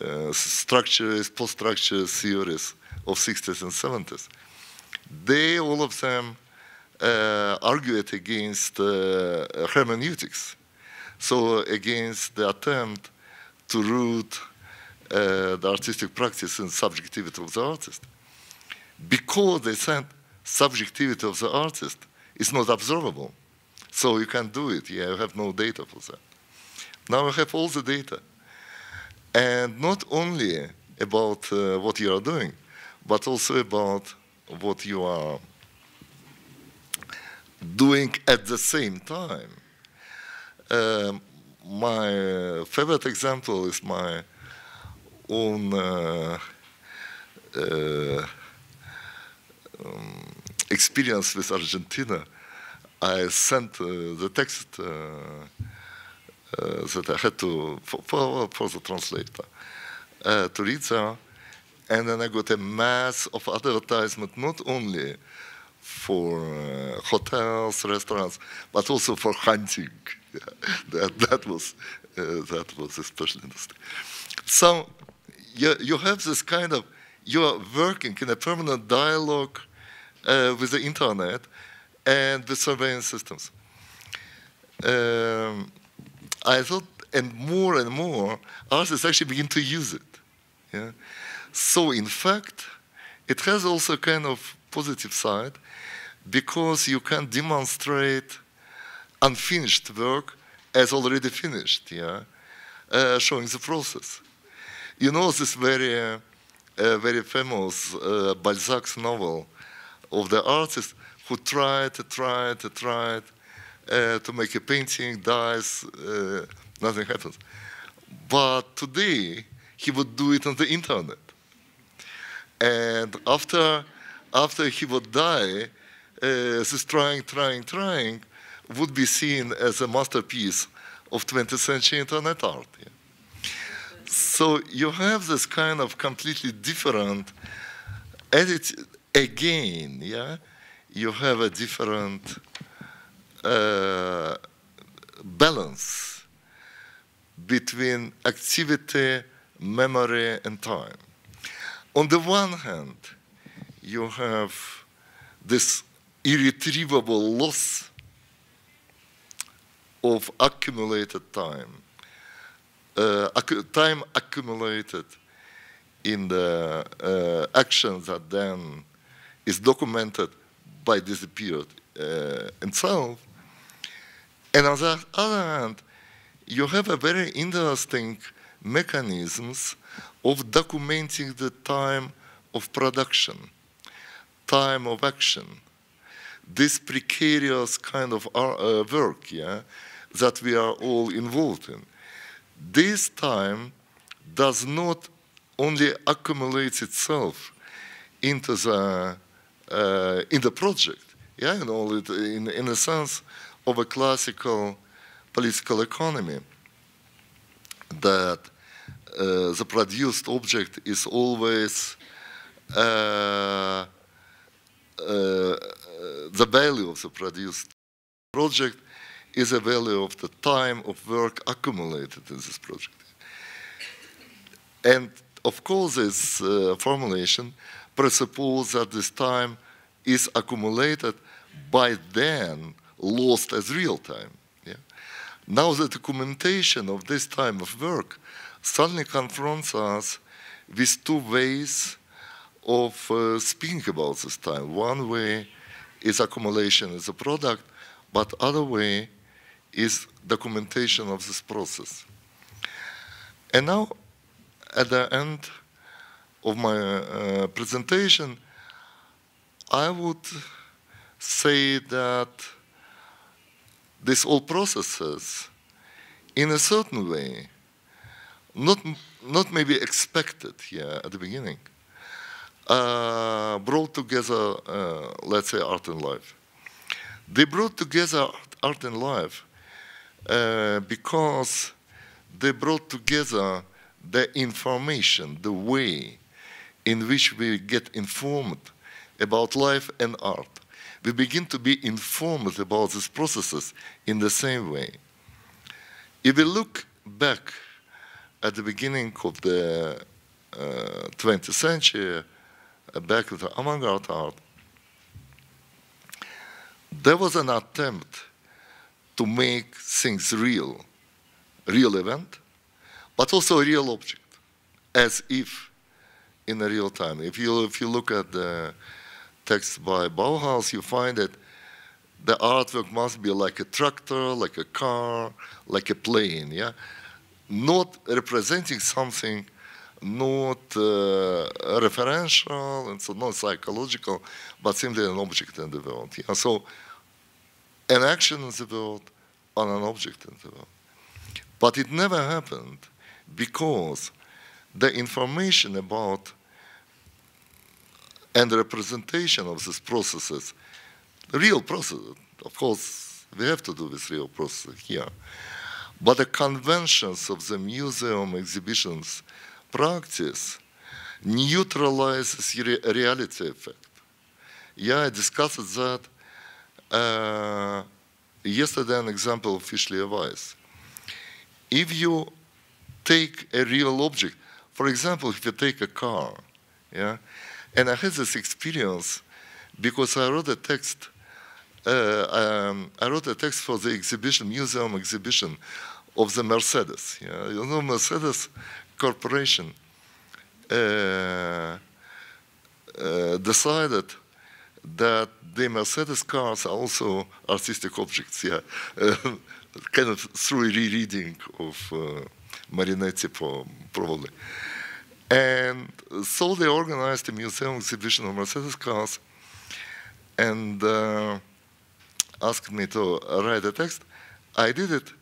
uh, structures, post-structure theories of 60s and 70s. They, all of them, uh, argued against uh, hermeneutics, so against the attempt to root uh, the artistic practice in subjectivity of the artist, because they said subjectivity of the artist is not observable. So you can not do it. Yeah, you have no data for that. Now I have all the data. And not only about uh, what you are doing, but also about what you are doing at the same time. Um, my uh, favorite example is my own uh, uh, um, experience with Argentina. I sent uh, the text uh, uh, that I had to for, for, for the translator to read there, and then I got a mass of advertisement, not only for uh, hotels, restaurants, but also for hunting. Yeah, that, that, was, uh, that was especially interesting. So you, you have this kind of, you are working in a permanent dialogue uh, with the internet and the surveillance systems. Um, I thought, and more and more, artists actually begin to use it. Yeah? So in fact, it has also kind of positive side because you can demonstrate unfinished work as already finished, yeah, uh, showing the process. You know this very, uh, uh very famous uh, Balzac's novel of the artist who tried, tried, tried uh, to make a painting, dies, uh, nothing happens. But today he would do it on the internet, and after, after he would die uh, this trying, trying, trying would be seen as a masterpiece of 20th century internet art. Yeah. So you have this kind of completely different edit. again, yeah? You have a different uh, balance between activity, memory, and time. On the one hand, you have this irretrievable loss of accumulated time, uh, time accumulated in the uh, actions that then is documented by disappeared uh, itself. And on the other hand, you have a very interesting mechanisms of documenting the time of production, time of action, this precarious kind of uh, uh, work yeah, that we are all involved in. This time does not only accumulate itself into the, uh, in the project, yeah, you know, in, in a sense of a classical political economy that uh, the produced object is always uh, uh, the value of the produced project is a value of the time of work accumulated in this project. And of course, this uh, formulation presupposes that this time is accumulated by then lost as real time. Yeah? Now the documentation of this time of work suddenly confronts us with two ways of uh, speaking about this time. One way is accumulation as a product, but other way is documentation of this process. And now, at the end of my uh, presentation, I would say that these all processes, in a certain way, not, not maybe expected here at the beginning, uh, brought together, uh, let's say, art and life. They brought together art and life uh, because they brought together the information, the way in which we get informed about life and art. We begin to be informed about these processes in the same way. If we look back at the beginning of the uh, 20th century, Back to avant-garde art, there was an attempt to make things real, real event, but also a real object, as if in a real time. If you, if you look at the text by Bauhaus, you find that the artwork must be like a tractor, like a car, like a plane, yeah? Not representing something not uh, referential and so not psychological, but simply an object in the world. Yeah? So an action in the world on an object in the world. But it never happened because the information about and representation of these processes, real processes, of course, we have to do this real process here, but the conventions of the museum exhibitions practice neutralizes re reality effect. Yeah, I discussed that uh, yesterday an example of Fishley Weiss. If you take a real object, for example, if you take a car, yeah, and I had this experience because I wrote a text. Uh, um, I wrote a text for the exhibition, museum exhibition, of the Mercedes. Yeah. You know, Mercedes corporation uh, uh, decided that the Mercedes cars are also artistic objects. Yeah, uh, kind of through rereading of uh, Marinetti poem, probably. And so they organized a museum exhibition of Mercedes cars and uh, asked me to write a text. I did it.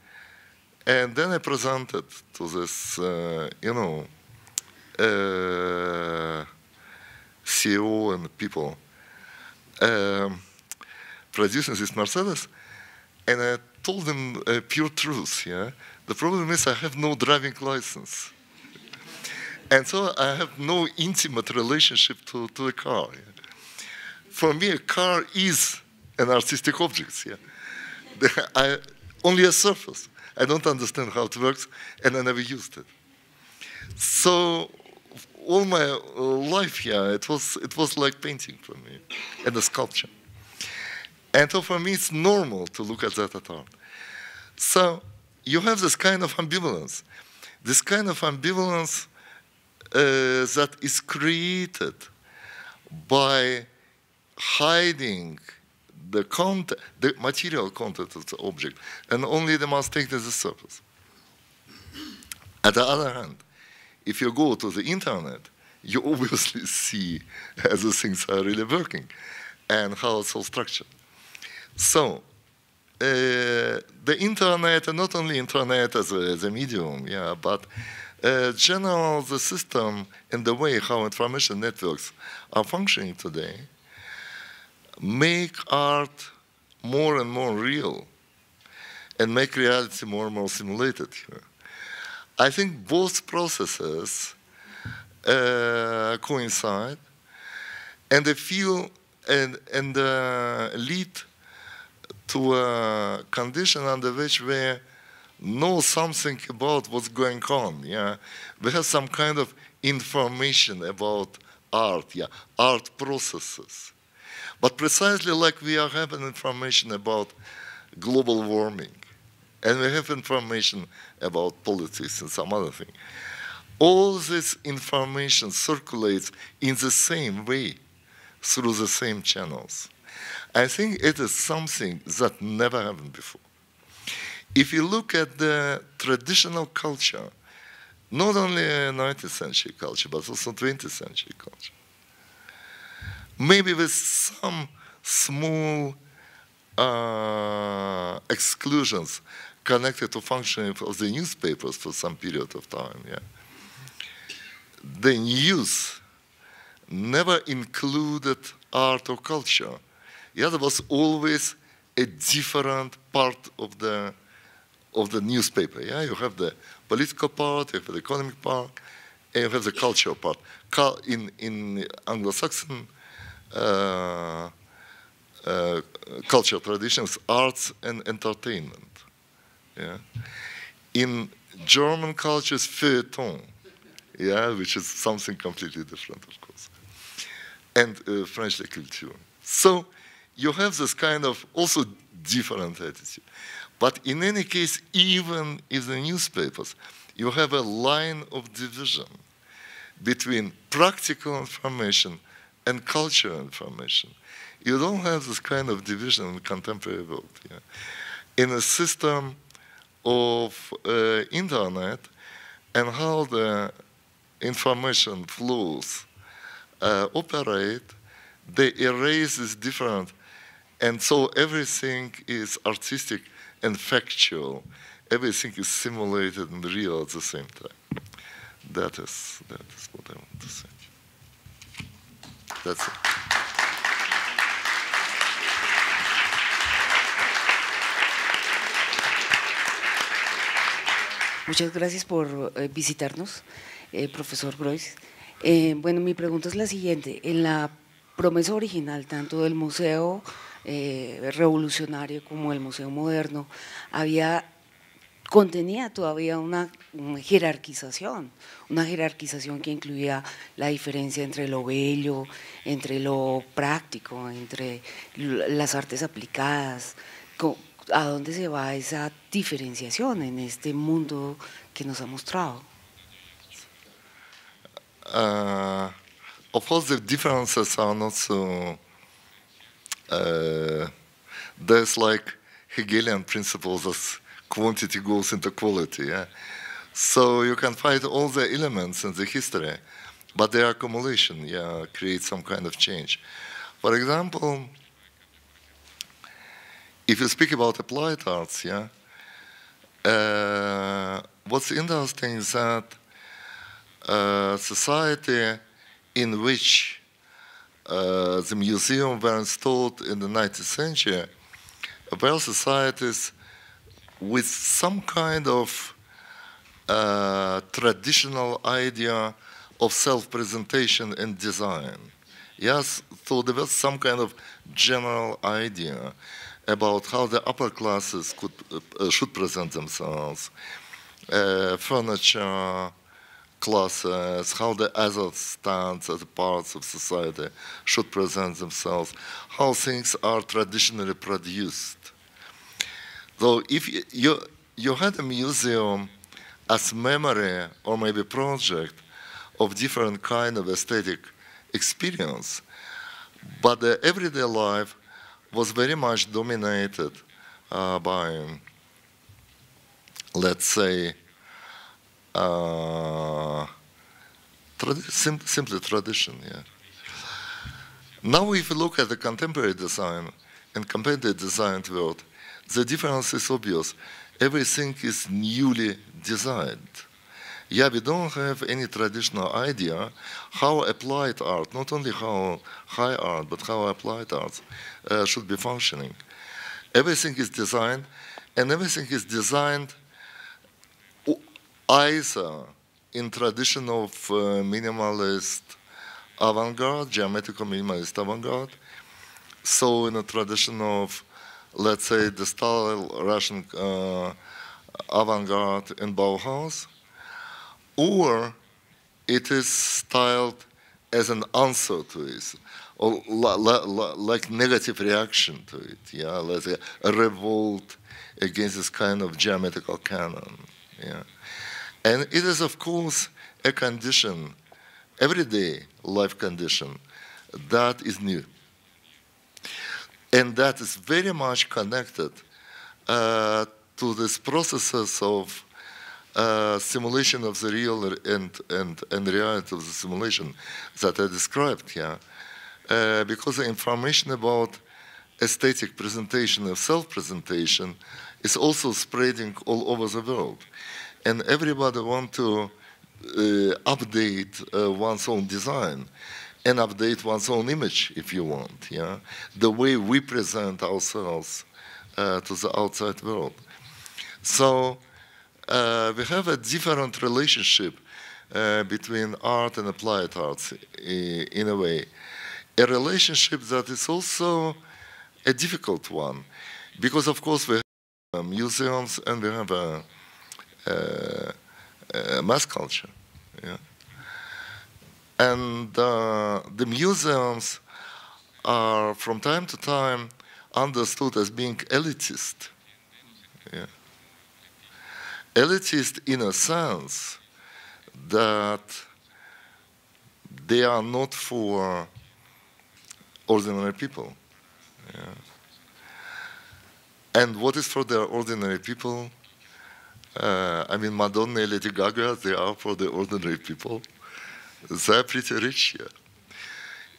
And then I presented to this, uh, you know, uh, CEO and people um, producing this Mercedes, and I told them uh, pure truth. Yeah, the problem is I have no driving license, and so I have no intimate relationship to to a car. Yeah? For me, a car is an artistic object. Yeah, I, only a surface. I don't understand how it works, and I never used it. So all my uh, life here, it was, it was like painting for me, and a sculpture. And so for me, it's normal to look at that at all. So you have this kind of ambivalence, this kind of ambivalence uh, that is created by hiding the, content, the material content of the object, and only the mass take as a surface. At the other hand, if you go to the internet, you obviously see how the things are really working and how it's all structured. So, uh, the internet, not only internet as a, as a medium, yeah, but uh, general the system and the way how information networks are functioning today make art more and more real and make reality more and more simulated. I think both processes uh, coincide and they feel and, and uh, lead to a condition under which we know something about what's going on. Yeah, we have some kind of information about art, yeah, art processes. But precisely like we are having information about global warming, and we have information about politics and some other thing, all this information circulates in the same way through the same channels. I think it is something that never happened before. If you look at the traditional culture, not only 19th century culture, but also 20th century culture, maybe with some small uh, exclusions connected to functioning of the newspapers for some period of time. Yeah. The news never included art or culture. Yeah, there was always a different part of the of the newspaper. Yeah, you have the political part, you have the economic part, and you have the cultural part. In in Anglo-Saxon uh, uh, cultural traditions, arts and entertainment. Yeah. In German culture, it's feuilleton, yeah, which is something completely different, of course, and uh, French culture. So you have this kind of also different attitude. But in any case, even in the newspapers, you have a line of division between practical information and cultural information. You don't have this kind of division in contemporary world. Yeah? In a system of uh, internet and how the information flows uh, operate, they erase is different. And so everything is artistic and factual. Everything is simulated and real at the same time. That is, that is what I want to say. Muchas gracias por eh, visitarnos, eh, profesor Groys. Eh, bueno, mi pregunta es la siguiente. En la promesa original, tanto del Museo Revolucionario como del Museo Moderno, había contenía todavía una, jerarquización, una jerarquización que incluía la diferencia entre lo bello, entre lo práctico, entre las artes aplicadas. ¿A dónde se va esa diferenciación en este mundo que nos ha mostrado? Uh, of course, the differences are not so. Uh, there's like Hegelian principles quantity goes into quality. Yeah? So you can find all the elements in the history, but their accumulation yeah, creates some kind of change. For example, if you speak about applied arts, yeah, uh, what's interesting is that uh, society in which uh, the museum were installed in the 19th century were societies with some kind of uh, traditional idea of self-presentation and design. Yes, so there was some kind of general idea about how the upper classes could uh, uh should present themselves, uh, furniture classes, how the other stands as parts of society should present themselves, how things are traditionally produced so if you, you, had a museum as memory or maybe project of different kind of aesthetic experience, but the everyday life was very much dominated uh, by, let's say, uh, tradi sim simply tradition. Yeah. Now, if you look at the contemporary design and compare the design world, the difference is obvious. Everything is newly designed. Yeah, we don't have any traditional idea how applied art, not only how high art, but how applied art, uh, should be functioning. Everything is designed, and everything is designed either in tradition of uh, minimalist avant-garde, geometrical minimalist avant-garde, so in a tradition of let's say, the style Russian uh, avant-garde in Bauhaus, or it is styled as an answer to it, or like negative reaction to it, yeah, let's say a revolt against this kind of geometrical canon, yeah. And it is, of course, a condition, everyday life condition, that is new. And that is very much connected uh, to these processes of uh, simulation of the real and, and, and reality of the simulation that I described here. Uh, because the information about aesthetic presentation of self-presentation is also spreading all over the world. And everybody wants to uh, update uh, one's own design and update one's own image if you want, yeah? the way we present ourselves uh, to the outside world. So uh, we have a different relationship uh, between art and applied arts in a way. A relationship that is also a difficult one because, of course, we have museums and we have a, a, uh, a mass culture. Yeah. And uh, the museums are, from time to time, understood as being elitist. Yeah. Elitist in a sense that they are not for ordinary people. Yeah. And what is for the ordinary people? Uh, I mean, Madonna and Lady Gaga, they are for the ordinary people they're pretty rich here.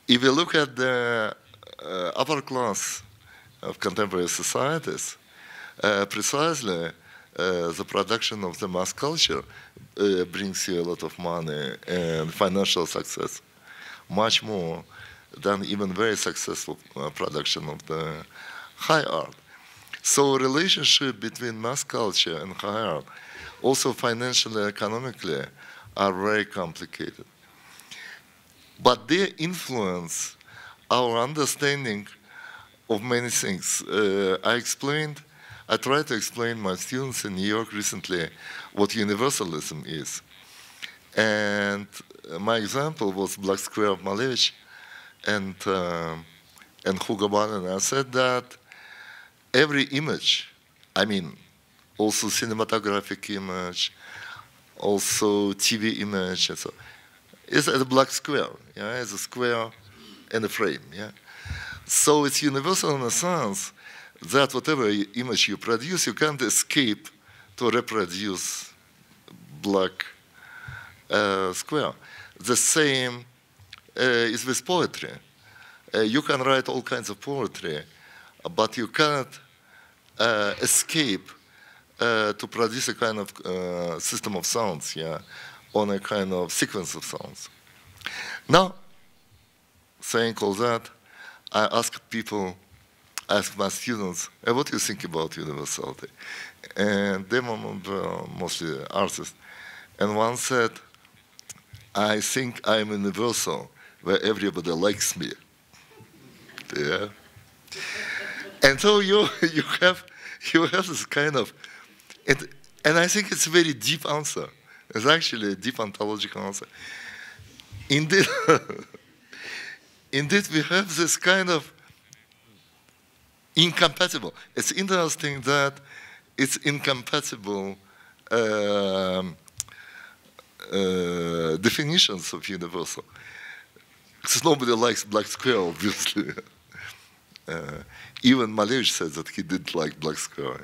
If you look at the uh, upper class of contemporary societies, uh, precisely uh, the production of the mass culture uh, brings you a lot of money and financial success, much more than even very successful uh, production of the high art. So relationship between mass culture and high art, also financially, economically, are very complicated but they influence our understanding of many things. Uh, I explained, I tried to explain my students in New York recently what universalism is. And uh, my example was Black Square of Malevich and, uh, and Hugo and I said that every image, I mean, also cinematographic image, also TV image, and so on it's a black square, yeah, as a square and a frame. Yeah? So it's universal in a sense that whatever image you produce, you can't escape to reproduce black uh, square. The same uh, is with poetry. Uh, you can write all kinds of poetry, but you cannot uh, escape uh, to produce a kind of uh, system of sounds. Yeah on a kind of sequence of sounds. Now, saying all that, I asked people, I my students, hey, what do you think about universality? And they were mostly artists. And one said, I think I'm universal, where everybody likes me. Yeah. And so you you have you have this kind of, and, and I think it's a very deep answer. It's actually a deep ontological answer. Indeed, indeed we have this kind of incompatible. It's interesting that it's incompatible um, uh, definitions of universal. Because nobody likes black square, obviously. uh, even Malevich said that he didn't like black square.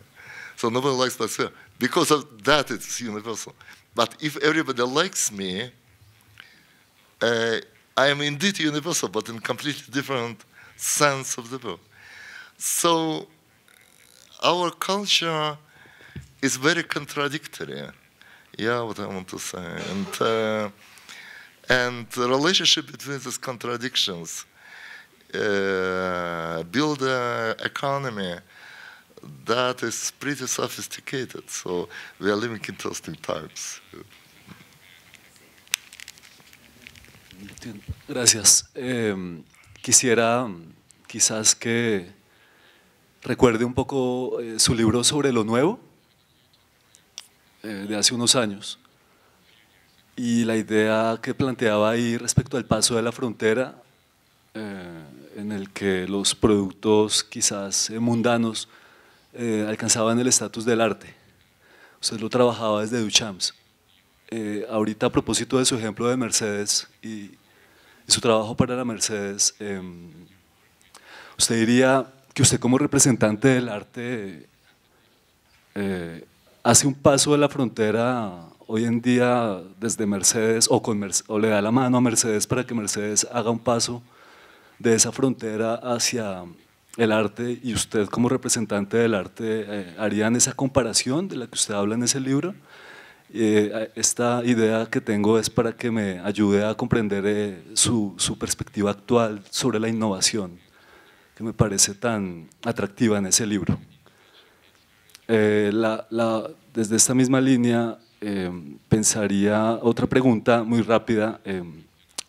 So nobody likes black square. Because of that, it's universal. But if everybody likes me, uh, I am indeed universal, but in completely different sense of the word. So our culture is very contradictory. Yeah, what I want to say. And, uh, and the relationship between these contradictions uh, build an economy that is pretty sophisticated. So we are living interesting times. Gracias. Em, quisiera mm, quizás que recuerde un poco eh, su libro sobre lo nuevo eh, de hace unos años y la idea que planteaba ahí respecto al paso de la frontera eh, en el que los productos quizás mundanos eh, alcanzaban el estatus del arte. Usted lo trabajaba desde Duchamps. Eh, ahorita a propósito de su ejemplo de Mercedes y, su trabajo para la Mercedes, em, usted diría que usted como representante del arte eh, hace un paso de la frontera hoy en día desde Mercedes o, Mercedes, o le da la mano a Mercedes para que Mercedes haga un paso de esa frontera hacia el arte y usted como representante del arte eh, harían esa comparación de la que usted habla en ese libro. Eh, esta idea que tengo es para que me ayude a comprender eh, su, perspectiva actual sobre la innovación, que me parece tan atractiva en ese libro. desde esta misma línea, pensaría otra pregunta muy rápida.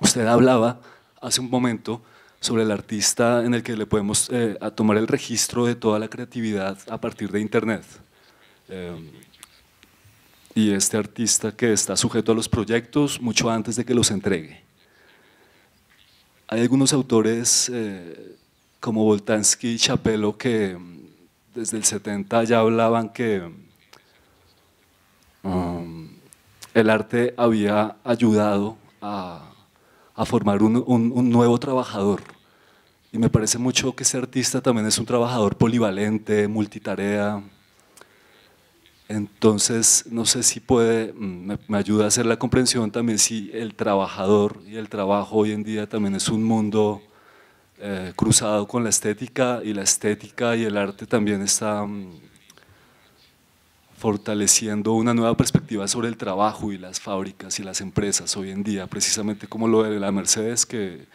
usted hablaba hace un momento sobre el artista en el que le podemos eh, tomar el registro de toda la creatividad a partir de Internet. Eh, y este artista que está sujeto a los proyectos mucho antes de que los entregue. Hay algunos autores eh, como Voltansky y Chapelo que mm, desde el 70 ya hablaban que mm, el arte había ayudado a a formar un, nuevo trabajador. Y me parece mucho que ese artista también es un trabajador polivalente, multitarea. Entonces, no sé si puede, mm, me, ayuda a hacer la comprensión también si el trabajador y el trabajo hoy en día también es un mundo eh, cruzado con la estética y la estética y el arte también está mm, fortaleciendo una nueva perspectiva sobre el trabajo y las fábricas y las empresas hoy en día, precisamente como lo de la Mercedes, que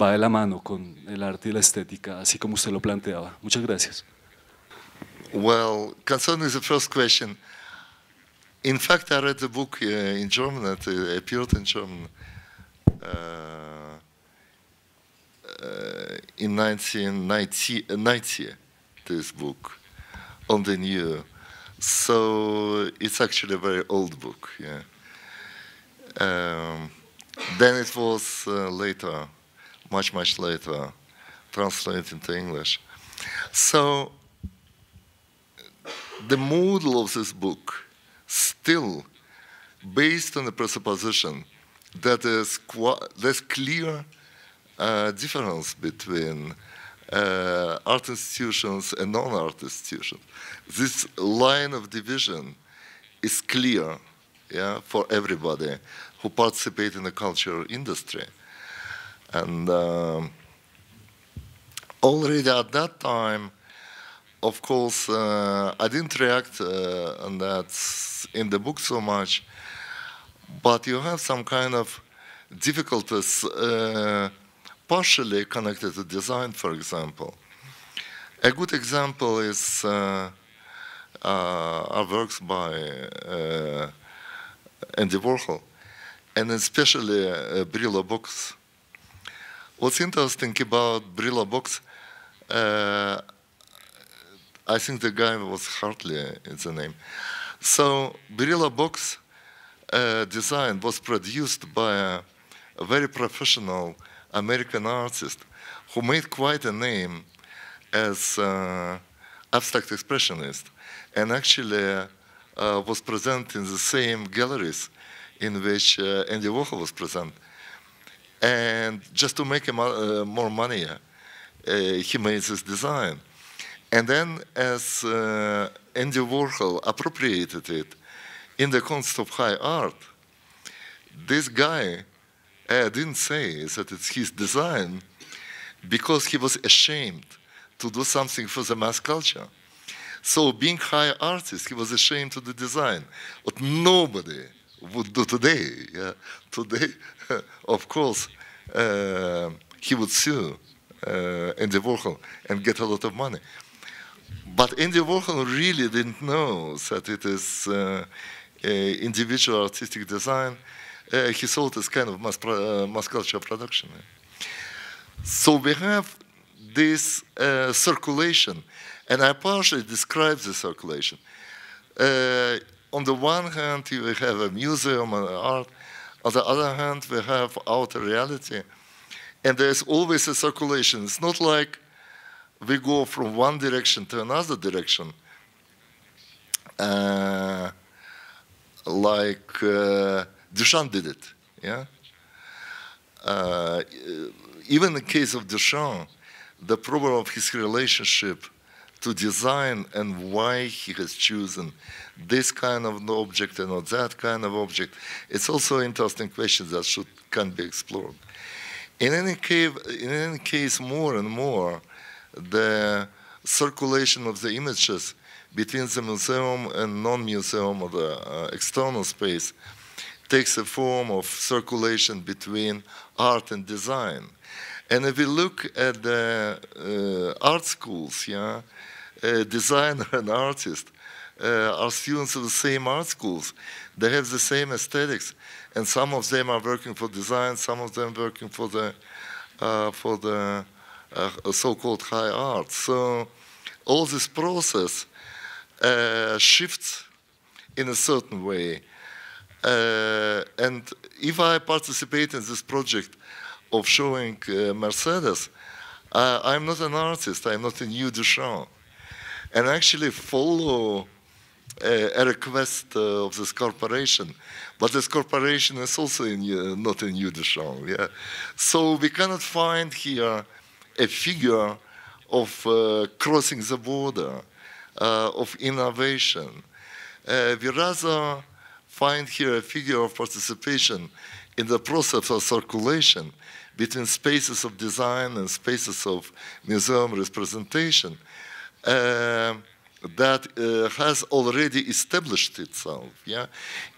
va de la mano con el arte y la estética, así como usted lo planteaba. Muchas gracias. Well, concerning the first question, in fact, I read the book uh, in German that uh, appeared in German uh, in 1990, this book on the new so it's actually a very old book, yeah. Um, then it was uh, later, much, much later, translated into English. So the model of this book still based on the presupposition that there's, there's clear uh, difference between uh, art institutions and non-art institutions. This line of division is clear yeah, for everybody who participate in the cultural industry. And um, already at that time, of course, uh, I didn't react uh, on that in the book so much, but you have some kind of difficulties uh, partially connected to design, for example. A good example is uh, uh works by uh, Andy Warhol, and especially uh, Brilla Box. What's interesting about Brillo Box, uh, I think the guy was Hartley, it's the name. So Brillo Box uh, design was produced by a very professional American artist who made quite a name as uh, abstract expressionist and actually uh, was present in the same galleries in which uh, Andy Warhol was present. And just to make him uh, more money, uh, he made this design. And then as uh, Andy Warhol appropriated it in the context of high art, this guy Eh, didn't say that it's his design because he was ashamed to do something for the mass culture. So being high artist, he was ashamed to the design. What nobody would do today. Yeah. Today, of course, uh, he would sue uh, Andy Warhol and get a lot of money. But Andy Warhol really didn't know that it is uh, individual artistic design Э, he sold this kind of mass, pro, э, mass culture production. So we have this uh, circulation, and I partially describe the circulation. Uh, on the one hand, you have a museum and art. On the other hand, we have outer reality. And there's always a circulation. It's not like we go from one direction to another direction, uh, like uh, Duchamp did it. Yeah. Uh, even in the case of Duchamp, the problem of his relationship to design and why he has chosen this kind of object and not that kind of object. It's also an interesting question that should can be explored. In any case, in any case, more and more, the circulation of the images between the museum and non-museum or the uh, external space takes a form of circulation between art and design. And if we look at the uh, art schools, yeah, uh, designer and artist uh, are students of the same art schools. They have the same aesthetics, and some of them are working for design, some of them working for the uh, for the uh, so-called high art. So all this process uh, shifts in a certain way uh, and if I participate in this project of showing uh, Mercedes, uh, I'm not an artist, I'm not a new Duchamp. And actually follow a request of this corporation, but this corporation is also in, not in Yidishon. Yeah? So we cannot find here a figure of uh, crossing the border, uh, of innovation. Uh, we rather find here a figure of participation in the process of circulation between spaces of design and spaces of museum representation uh, that uh, has already established itself. Yeah?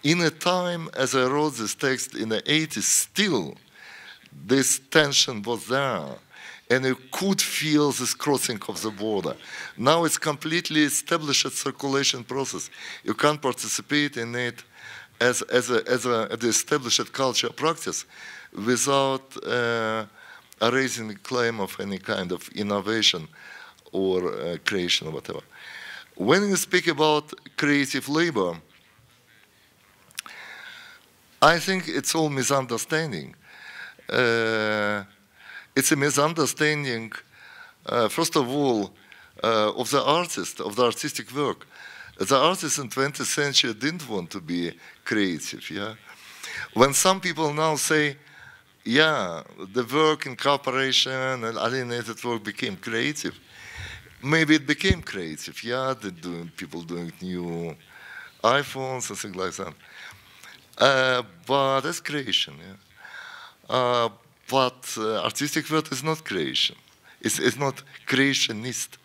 In a time, as I wrote this text in the 80s, still this tension was there and you could feel this crossing of the border. Now it's completely established circulation process. You can't participate in it as, as, a, as a, established culture practice without uh, raising the claim of any kind of innovation or uh, creation or whatever. When we speak about creative labor, I think it's all misunderstanding. Uh, it's a misunderstanding, uh, first of all, uh, of the artist, of the artistic work. The artists in 20th century didn't want to be creative, yeah? When some people now say, yeah, the work in cooperation and alienated work became creative, maybe it became creative, yeah? The doing, people doing new iPhones and things like that. Uh, but that's creation, yeah? Uh, but uh, artistic work is not creation. It's, it's not creationist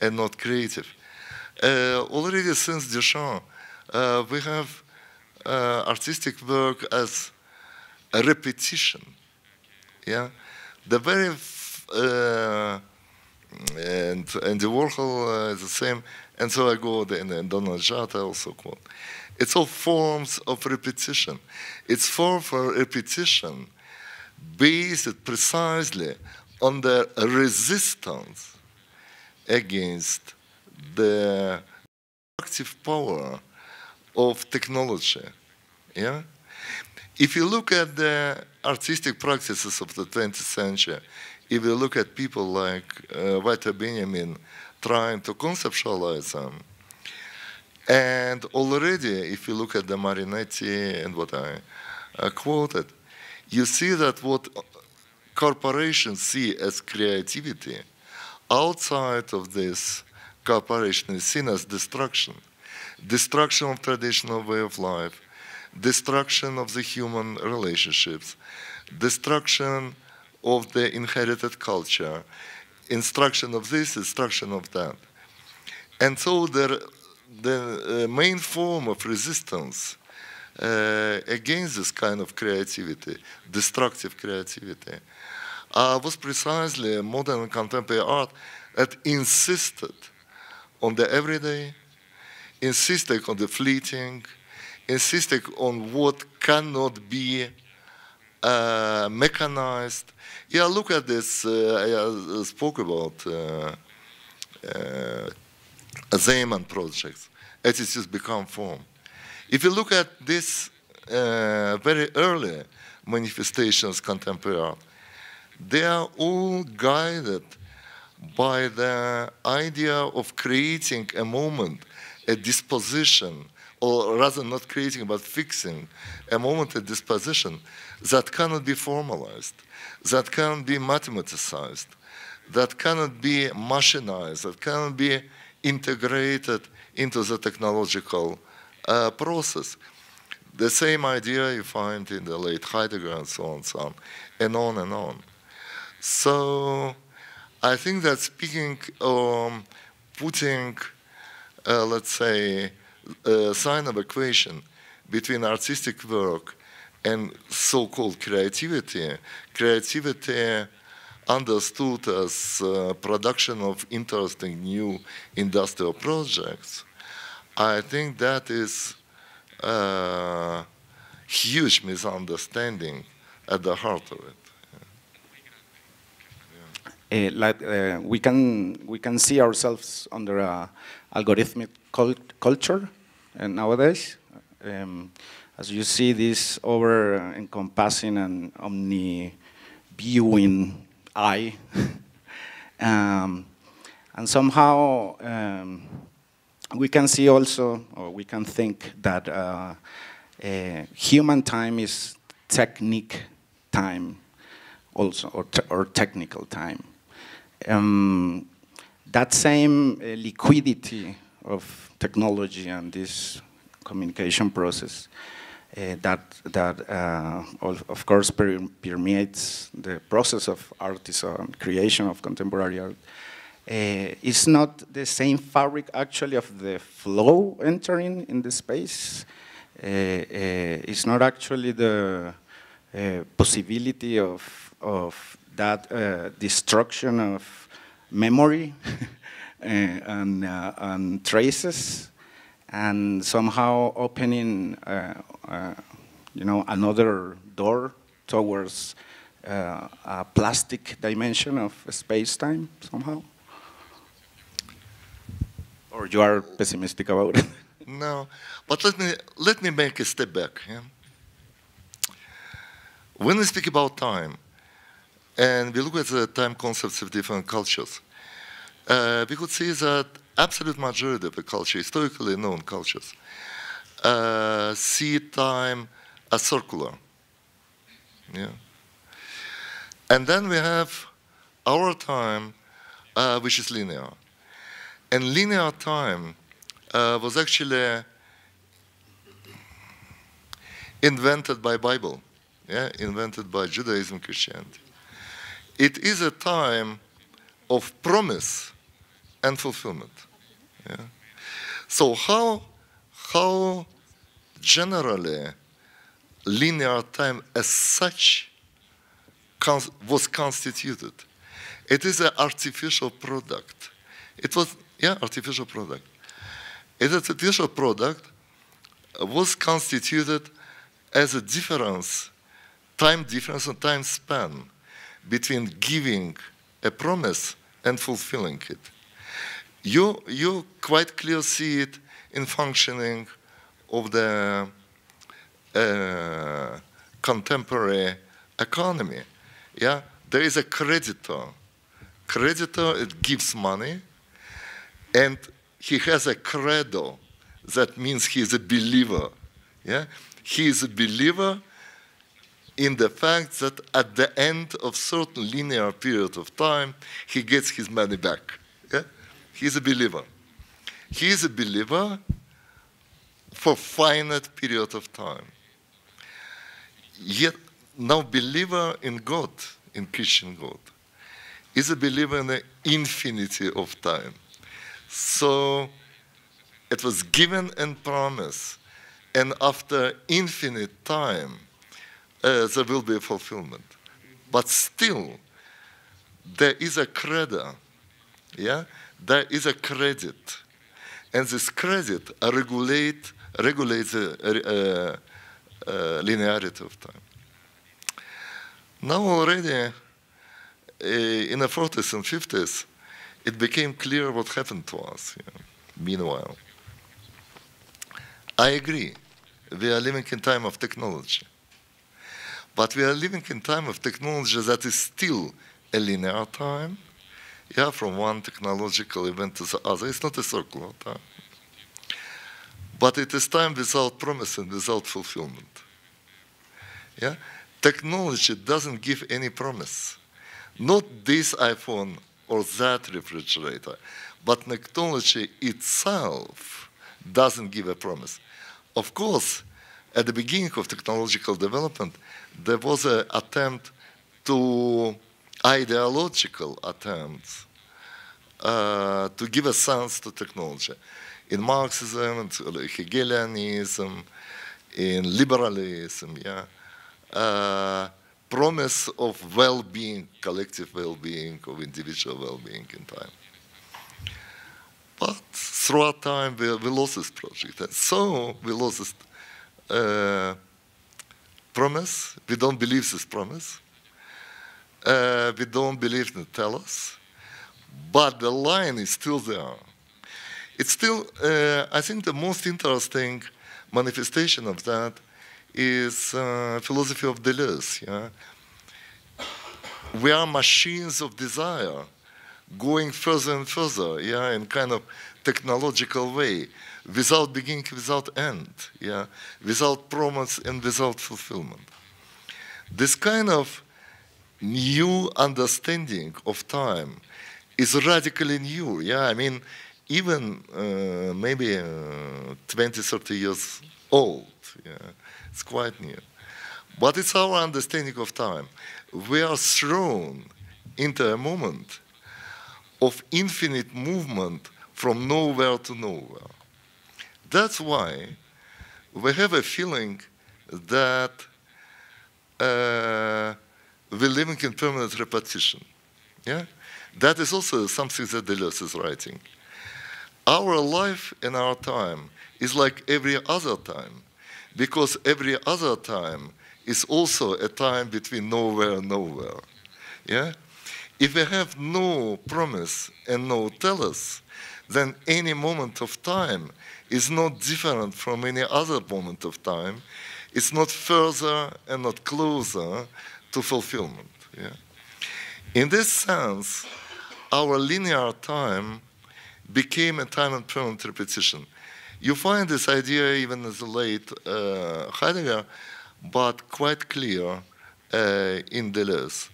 and not creative. Э, already since Duchamp, uh, we have uh, artistic work as a repetition. Yeah, the very uh, and Andy Warhol uh, the same, and so I go and, and Donald also quote. It's all forms of repetition. It's form for repetition based precisely on the resistance against the active power of technology. Yeah? If you look at the artistic practices of the 20th century, if you look at people like uh, Walter Benjamin trying to conceptualize them, and already if you look at the Marinetti and what I uh, quoted, you see that what corporations see as creativity outside of this cooperation is seen as destruction. Destruction of traditional way of life, destruction of the human relationships, destruction of the inherited culture, instruction of this, instruction of that. And so the uh, main form of resistance uh, against this kind of creativity, destructive creativity, uh, was precisely modern contemporary art that insisted on the everyday, insisting on the fleeting, insisting on what cannot be uh, mechanized. Yeah, look at this. Uh, I uh, spoke about uh, uh, Zeeman projects. Attitudes become form. If you look at this uh, very early manifestations, contemporary art, they are all guided by the idea of creating a moment, a disposition, or rather not creating but fixing a moment, a disposition that cannot be formalized, that cannot be mathematicized, that cannot be machinized, that cannot be integrated into the technological uh, process. The same idea you find in the late Heidegger and so on and so on, and on and on. So I think that speaking, um, putting, uh, let's say, a sign of equation between artistic work and so-called creativity, creativity understood as uh, production of interesting new industrial projects, I think that is a uh, huge misunderstanding at the heart of it. Eh, like, eh, we, can, we can see ourselves under a algorithmic cult culture and eh, nowadays. Um, as you see, this over-encompassing and omni-viewing eye. um, and somehow um, we can see also, or we can think that uh, uh, human time is technique time also, or, te or technical time um, that same uh, liquidity of technology and this communication process uh, that, that uh, of course permeates the process of artisan creation of contemporary art uh, is not the same fabric actually of the flow entering in the space. Uh, uh, it's not actually the possibility of, of that uh, destruction of memory uh, and, uh, and, traces and somehow opening you know, another door towards uh, a plastic dimension of space-time somehow? Or you are pessimistic about it? No, but let me, let me make a step back. Yeah? When we speak about time, and we look at the time concepts of different cultures, uh, we could see that absolute majority of the culture, historically known cultures, uh, see time as circular. Yeah. And then we have our time, uh, which is linear. And linear time uh, was actually invented by Bible, yeah, invented by Judaism, Christianity it is a time of promise and fulfillment. Yeah? So how, how generally linear time as such cons was constituted? It is an artificial product. It was, yeah, artificial product. a artificial product uh, was constituted as a difference, time difference and time span between giving a promise and fulfilling it. You, you quite clearly see it in functioning of the uh, contemporary economy. Yeah, there is a creditor. Creditor it gives money, and he has a credo. That means he is a believer. Yeah, he is a believer in the fact that at the end of certain linear period of time, he gets his money back. Yeah? He's a believer. He is a believer for finite period of time. Yet now believer in God, in Christian God, is a believer in the infinity of time. So it was given and promised. And after infinite time, uh, there will be a fulfillment. But still, there is a credit, yeah? There is a credit. And this credit regulate, regulates the uh, uh, uh, linearity of time. Now already, uh, in the 40s and 50s, it became clear what happened to us, you know, meanwhile. I agree, we are living in time of technology. But we are living in time of technology that is still a linear time, yeah, from one technological event to the other. It's not a circular time. But it is time without promise and without fulfillment. Yeah? Technology doesn't give any promise. Not this iPhone or that refrigerator, but technology itself doesn't give a promise. Of course, at the beginning of technological development, there was an attempt to ideological attempts uh, to give a sense to technology. In Marxism, and Hegelianism, in liberalism, yeah, uh, promise of well-being, collective well-being, of individual well-being in time. But throughout time, we, we lost this project. And so we lost this uh, promise. We don't believe this promise. Uh, we don't believe the telos. But the line is still there. It's still, uh, I think the most interesting manifestation of that is uh, philosophy of Deleuze. Yeah? We are machines of desire going further and further, yeah, in kind of technological way without beginning, without end, yeah, without promise and without fulfillment. This kind of new understanding of time is radically new. Yeah, I mean, even uh, maybe uh, 20, 30 years old. Yeah, it's quite new. But it's our understanding of time. We are thrown into a moment of infinite movement from nowhere to nowhere. That's why we have a feeling that uh, we're living in permanent repetition. Yeah? That is also something that Deleuze is writing. Our life and our time is like every other time, because every other time is also a time between nowhere and nowhere. Yeah? If we have no promise and no tellers, then any moment of time is not different from any other moment of time. It's not further and not closer to fulfillment. Yeah? In this sense, our linear time became a time and permanent repetition. You find this idea even as late uh, Heidegger, but quite clear uh, in Deleuze.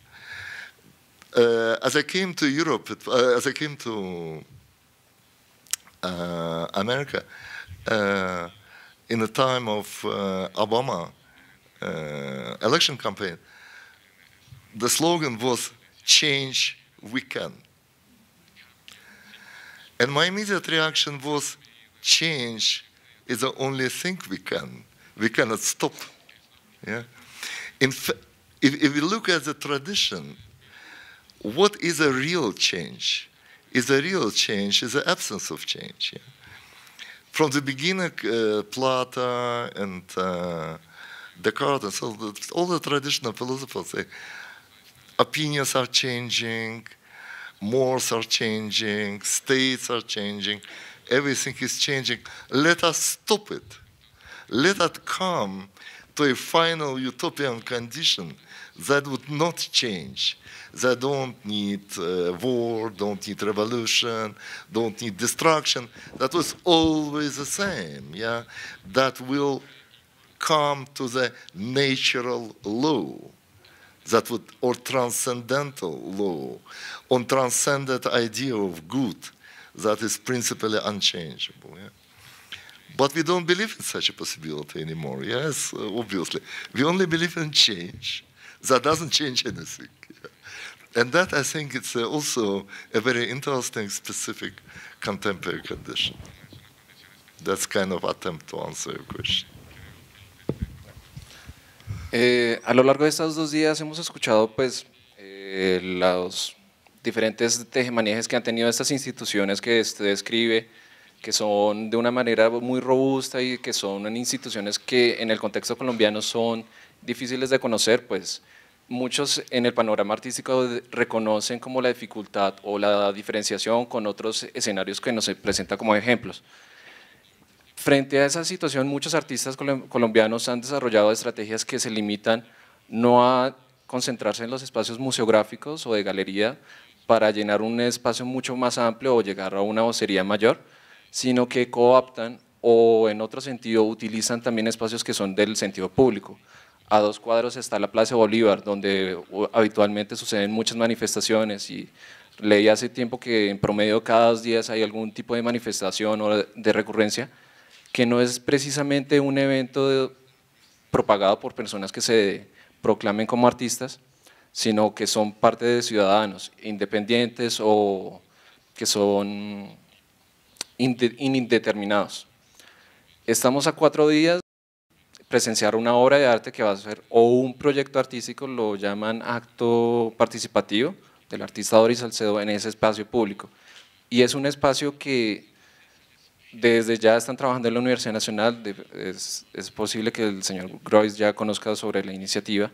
Uh, as I came to Europe, uh, as I came to uh, America. Uh, in the time of uh, Obama election campaign, the slogan was change we can. And my immediate reaction was change is the only thing we can. We cannot stop. Yeah? In fa- if, if we look at the tradition, what is a real change? is a real change, is the absence of change. Yeah? From the beginning, uh, Plato and uh, Descartes so the, all the traditional philosophers say opinions are changing, morals are changing, states are changing, everything is changing. Let us stop it. Let us come to a final utopian condition that would not change. They don't need uh, war, don't need revolution, don't need destruction. That was always the same, yeah? That will come to the natural law that would, or transcendental law, on transcendent idea of good that is principally unchangeable. Yeah? But we don't believe in such a possibility anymore, yes, obviously. We only believe in change. that doesn't change anything. And that, I think, it's uh, also a very interesting, specific contemporary condition. That's kind of attempt to answer your question. Eh, a lo largo de estos dos días hemos escuchado pues, eh, los diferentes tejemanejes que han tenido estas instituciones que usted describe, que son de una manera muy robusta y que son instituciones que en el contexto colombiano son difíciles de conocer, pues muchos en el panorama artístico reconocen como la dificultad o la diferenciación con otros escenarios que nos presenta como ejemplos. Frente a esa situación, muchos artistas colombianos han desarrollado estrategias que se limitan no a concentrarse en los espacios museográficos o de galería para llenar un espacio mucho más amplio o llegar a una vocería mayor, sino que cooptan o en otro sentido utilizan también espacios que son del sentido público, a dos cuadros está la Plaza Bolívar, donde uh, habitualmente suceden muchas manifestaciones y leí hace tiempo que en promedio cada dos días hay algún tipo de manifestación o de recurrencia, que no es precisamente un evento propagado por personas que se proclamen como artistas, sino que son parte de ciudadanos independientes o que son indeterminados. Estamos a cuatro días presenciar una obra de arte que va a ser o un proyecto artístico, lo llaman acto participativo del artista Doris Salcedo en ese espacio público. Y es un espacio que desde ya están trabajando en la Universidad Nacional, es, posible que el señor Groys ya conozca sobre la iniciativa.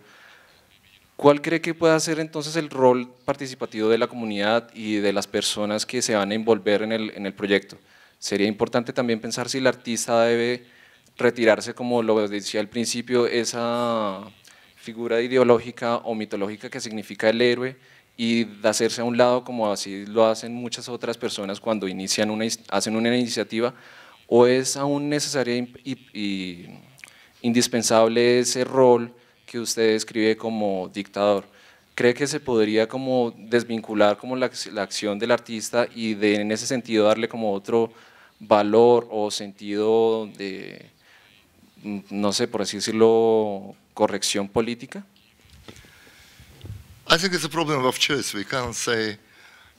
¿Cuál cree que pueda ser entonces el rol participativo de la comunidad y de las personas que se van a envolver en el, en el proyecto? Sería importante también pensar si el artista debe retirarse, como lo decía al principio, esa figura ideológica o mitológica que significa el héroe y de hacerse a un lado como así lo hacen muchas otras personas cuando inician una, hacen una iniciativa o es aún necesaria y, indispensable ese rol que usted describe como dictador. ¿Cree que se podría como desvincular como la, la acción del artista y de, en ese sentido darle como otro valor o sentido de, no sé, por así decirlo, corrección política? I think it's a problem of choice. We can't say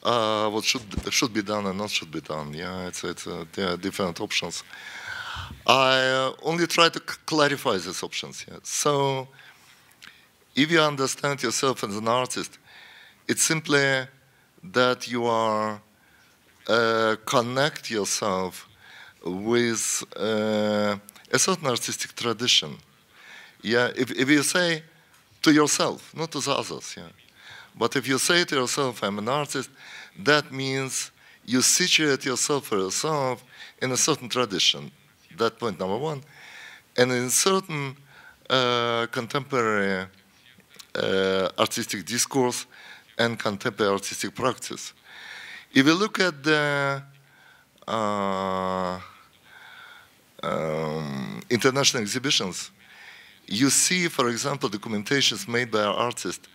uh, what should should be done and not should be done. Yeah, it's, it's uh, there are different options. I uh, only try to clarify these options. Yeah? So, if you understand yourself as an artist, it's simply that you are uh, connect yourself with. Uh, a certain artistic tradition. Yeah, if, if you say to yourself, not to the others, yeah. But if you say to yourself, I'm an artist, that means you situate yourself for yourself in a certain tradition. That point number one. And in certain uh, contemporary uh, artistic discourse and contemporary artistic practice. If you look at the uh, um, international exhibitions, you see, for example, documentations made by artists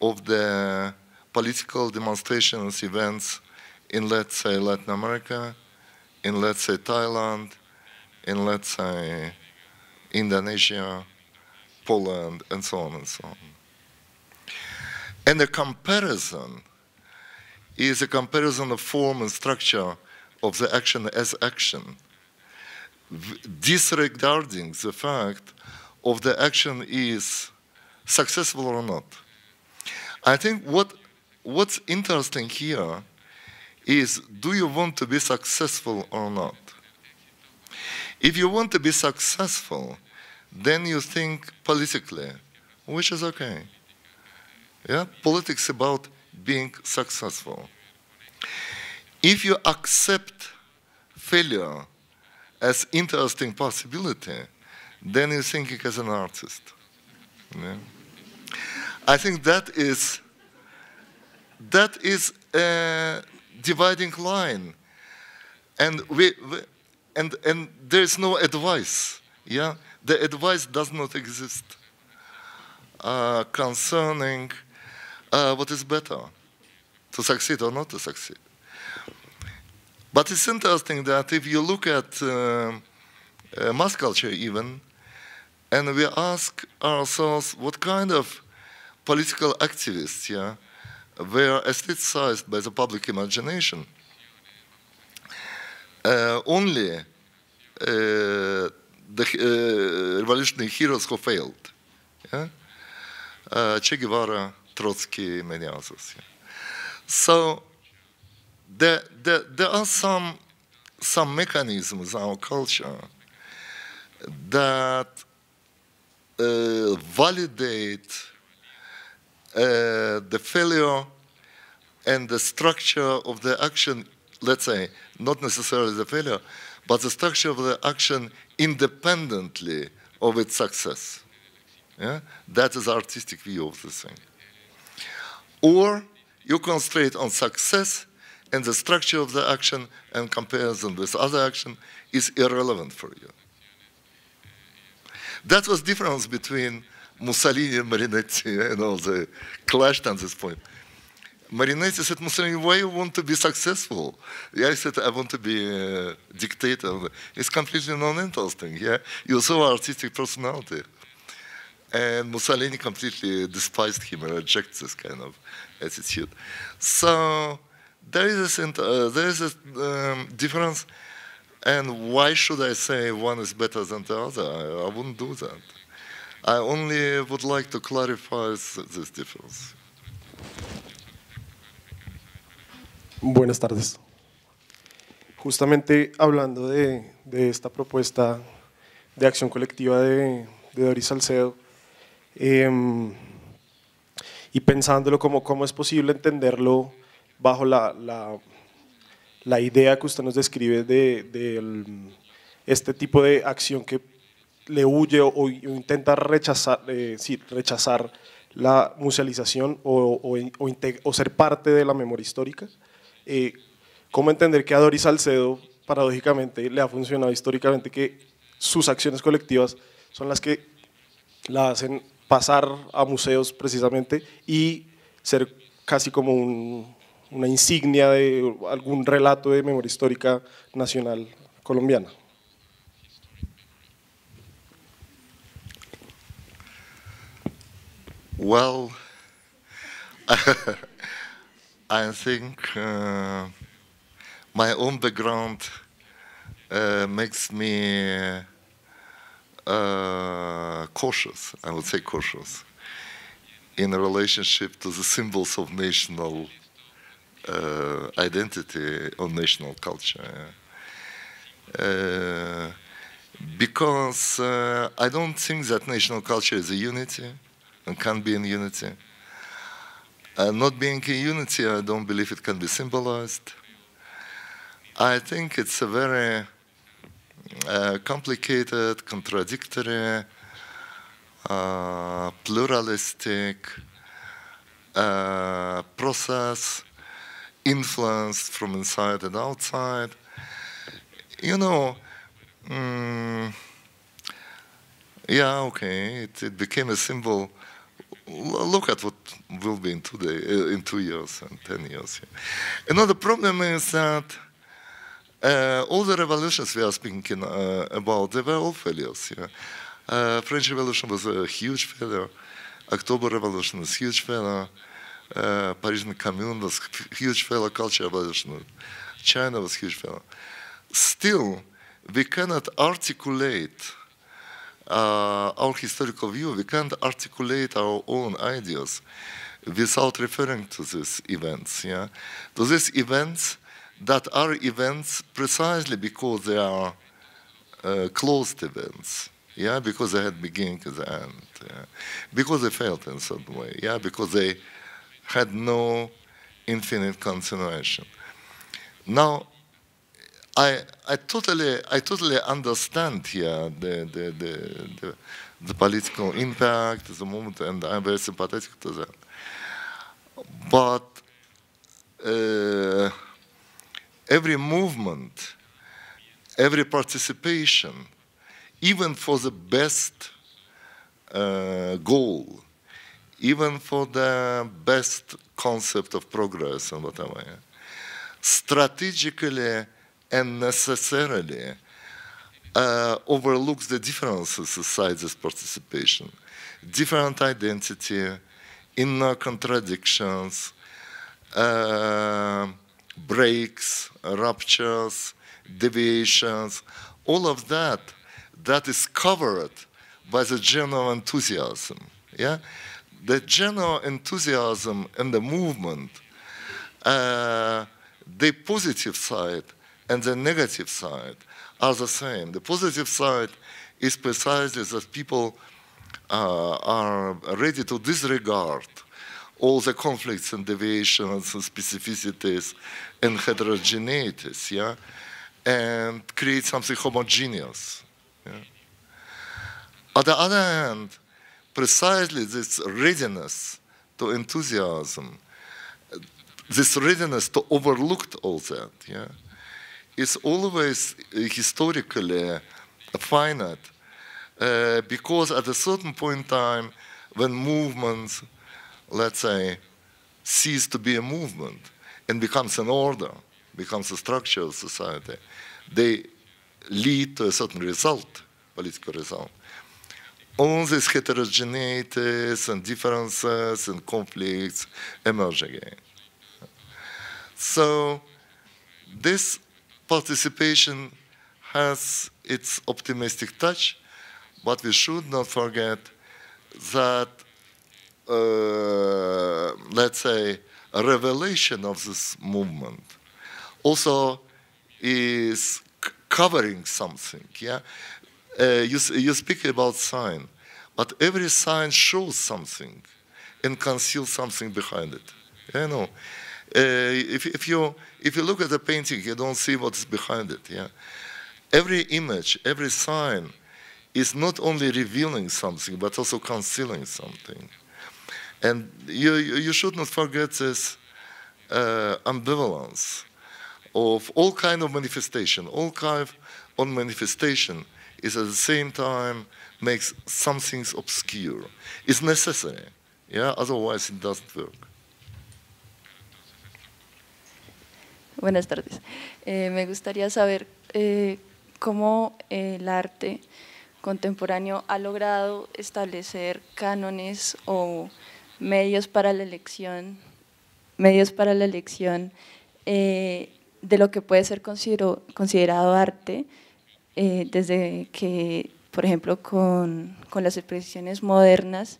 of the political demonstrations, events in, let's say, Latin America, in, let's say, Thailand, in, let's say, Indonesia, Poland, and so on and so on. And the comparison is a comparison of form and structure of the action as action disregarding the fact of the action is successful or not. I think what what's interesting here is do you want to be successful or not? If you want to be successful, then you think politically, which is okay. Yeah, politics about being successful. If you accept failure as interesting possibility, then you think thinking as an artist. Yeah? I think that is that is a dividing line, and we, we and and there is no advice. Yeah, the advice does not exist uh, concerning uh, what is better to succeed or not to succeed. But it's interesting that if you look at uh, uh, mass culture even, and we ask ourselves what kind of political activists yeah, were aestheticized by the public imagination, uh, only uh, the uh, revolutionary heroes who failed. Yeah? Uh, che Guevara, Trotsky, many others. Yeah. So there, there, there are some, some mechanisms in our culture that uh, validate uh, the failure and the structure of the action, let's say, not necessarily the failure, but the structure of the action independently of its success. Yeah? That is artistic view of the thing. Or you concentrate on success and the structure of the action and comparison with other action is irrelevant for you. That was difference between Mussolini and Marinetti You know the clashed on this point. Marinetti said, Mussolini, why you want to be successful? Yeah, I said, I want to be a dictator. It's completely non-interesting, yeah? You so artistic personality. And Mussolini completely despised him and rejects this kind of attitude. So there is a, uh, there is a um, difference, and why should I say one is better than the other? I, wouldn't do that. I only would like to clarify this difference. Buenas tardes. Justamente hablando de, de esta propuesta de acción colectiva de, de Doris Salcedo, em, y pensándolo como cómo es posible entenderlo bajo la, la, idea que usted nos describe de, este tipo de acción que le huye o, intenta rechazar, eh, sí, rechazar la musealización o, o, ser parte de la memoria histórica. Eh, ¿Cómo entender que a Doris Salcedo, paradójicamente, le ha funcionado históricamente que sus acciones colectivas son las que la hacen pasar a museos precisamente y ser casi como un, una insignia de algún relato de memoria histórica nacional colombiana. Well, I think uh, my own background uh, makes me uh, cautious, I would say cautious, in relationship to the symbols of national Uh, identity or national culture. Uh, because uh, I don't think that national culture is a unity and can be in unity. Uh, not being in unity, I don't believe it can be symbolized. I think it's a very uh, complicated, contradictory, uh, pluralistic process influenced from inside and outside. You know, mm, yeah, okay, it, it, became a symbol. Look at what will be in, today, uh, in two years and 10 years. Another problem is that uh, all the revolutions we are speaking uh, about, they were all failures. Yeah? Uh, French Revolution was a huge failure. October Revolution was a huge failure. Parisian commune was huge fellow culture abolition. China was huge fellow. Still, we cannot articulate uh, our historical view. We can't articulate our own ideas without referring to these events. Yeah, to these events that are events precisely because they are uh, closed events. Yeah, because they had beginning and the end. Yeah? Because they failed in some way. Yeah, because they had no infinite continuation. Now, I, I, totally, I totally understand here the, the, the, the, the political impact, the moment, and I'm very sympathetic to that. But uh, every movement, every participation, even for the best uh, goal, even for the best concept of progress and whatever. Strategically and necessarily uh, overlooks the differences inside participation, different identity, inner contradictions, uh, breaks, ruptures, deviations, all of that, that is covered by the general enthusiasm. Yeah? the general enthusiasm and the movement, uh, the positive side and the negative side are the same. The positive side is precisely that people uh, are ready to disregard all the conflicts and deviations and specificities and heterogeneities, yeah, and create something homogeneous. Yeah? On the other hand, precisely this readiness to enthusiasm, this readiness to overlook all that, yeah, is always historically finite uh, because at a certain point in time, when movements, let's say, cease to be a movement and becomes an order, becomes a structure of society, they lead to a certain result, political result all these heterogeneities and differences and conflicts emerge again. So this participation has its optimistic touch, but we should not forget that, uh, let's say, a revelation of this movement also is covering something, yeah? Uh, you, you speak about sign, but every sign shows something and conceals something behind it. You know, uh, if, if, you, if you look at a painting, you don't see what's behind it. Yeah? Every image, every sign is not only revealing something, but also concealing something. And you, you should not forget this uh, ambivalence of all kind of manifestation, all kind of manifestation es at the same time makes some things obscure. necesario, necessary, yeah? Otherwise it no work. Buenas tardes. Eh, me gustaría saber eh, cómo eh, el arte contemporáneo ha logrado establecer cánones o medios para la elección, medios para la elección de lo que puede ser considerado arte eh, desde que, por ejemplo, con, las expresiones modernas,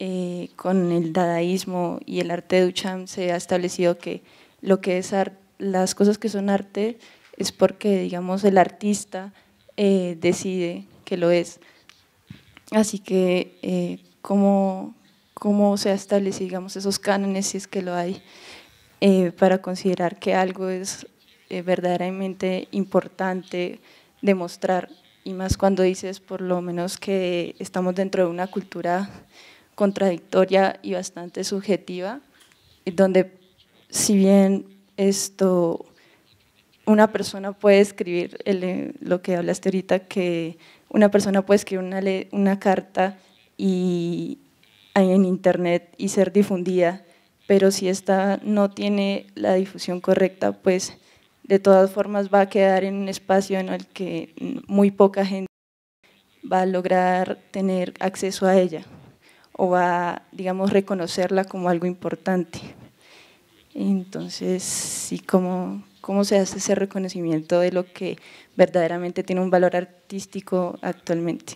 eh, con el dadaísmo y el arte de Duchamp se ha establecido que lo que es las cosas que son arte es porque, digamos, el artista eh, decide que lo es. Así que, ¿cómo, se establecen, digamos, esos cánones, si es que lo hay, para considerar que algo es verdaderamente importante? demostrar, y más cuando dices por lo menos que estamos dentro de una cultura contradictoria y bastante subjetiva, donde si bien esto una persona puede escribir, eh, lo que hablaste ahorita, que una persona puede escribir una, una carta y, en internet y ser difundida, pero si esta no tiene la difusión correcta, pues de todas formas va a quedar en un espacio en el que muy poca gente va a lograr tener acceso a ella o va, digamos, reconocerla como algo importante. Entonces, sí, ¿cómo, se hace ese reconocimiento de lo que verdaderamente tiene un valor artístico actualmente?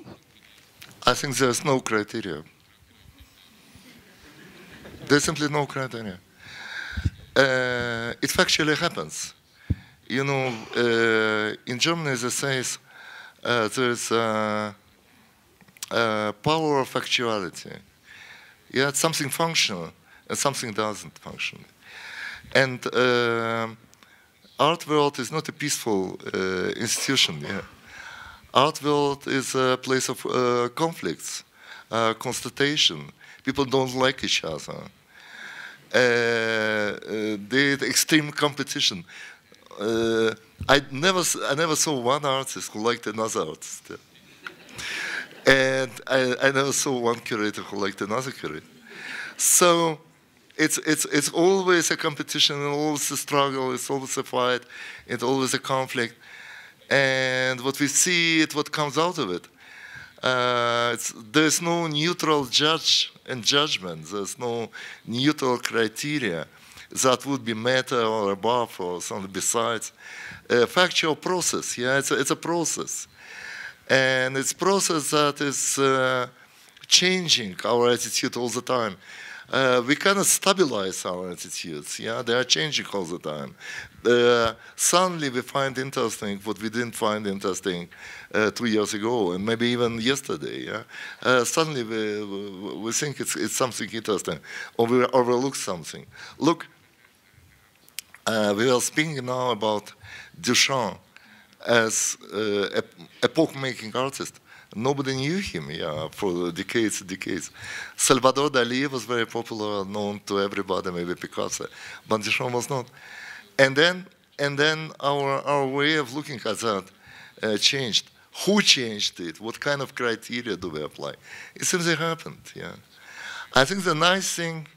I think there's no criteria. There's simply no criteria. Uh, it factually happens. you know, uh, in Germany they say uh, there is a, a power of actuality. Yeah, something functional and something doesn't function. And uh, art world is not a peaceful uh, institution. Yeah. Art world is a place of uh, conflicts, uh, constatation. People don't like each other. Uh, the extreme competition uh, I never I never saw one artist who liked another artist, and I, I never saw one curator who liked another curator. So it's it's it's always a competition, and always a struggle, it's always a fight, it's always a conflict, and what we see, it what comes out of it. Uh, there's no neutral judge and judgment. There's no neutral criteria that would be matter or above or something besides. a factual process, yeah, it's a, it's a process. And it's process that is uh, changing our attitude all the time. Uh, we cannot stabilize our attitudes. Yeah, they are changing all the time. Uh, suddenly, we find interesting what we didn't find interesting uh, two years ago, and maybe even yesterday. Yeah, uh, suddenly we we think it's it's something interesting, or we overlook something. Look, uh, we are speaking now about Duchamp as uh, epoch-making artist. Nobody knew him, yeah, for decades, decades. Salvador Dali was very popular, known to everybody, maybe Picasso, but Duchamp was not. And then, and then our our way of looking at that uh, changed. Who changed it? What kind of criteria do we apply? It simply happened, yeah. I think the nice thing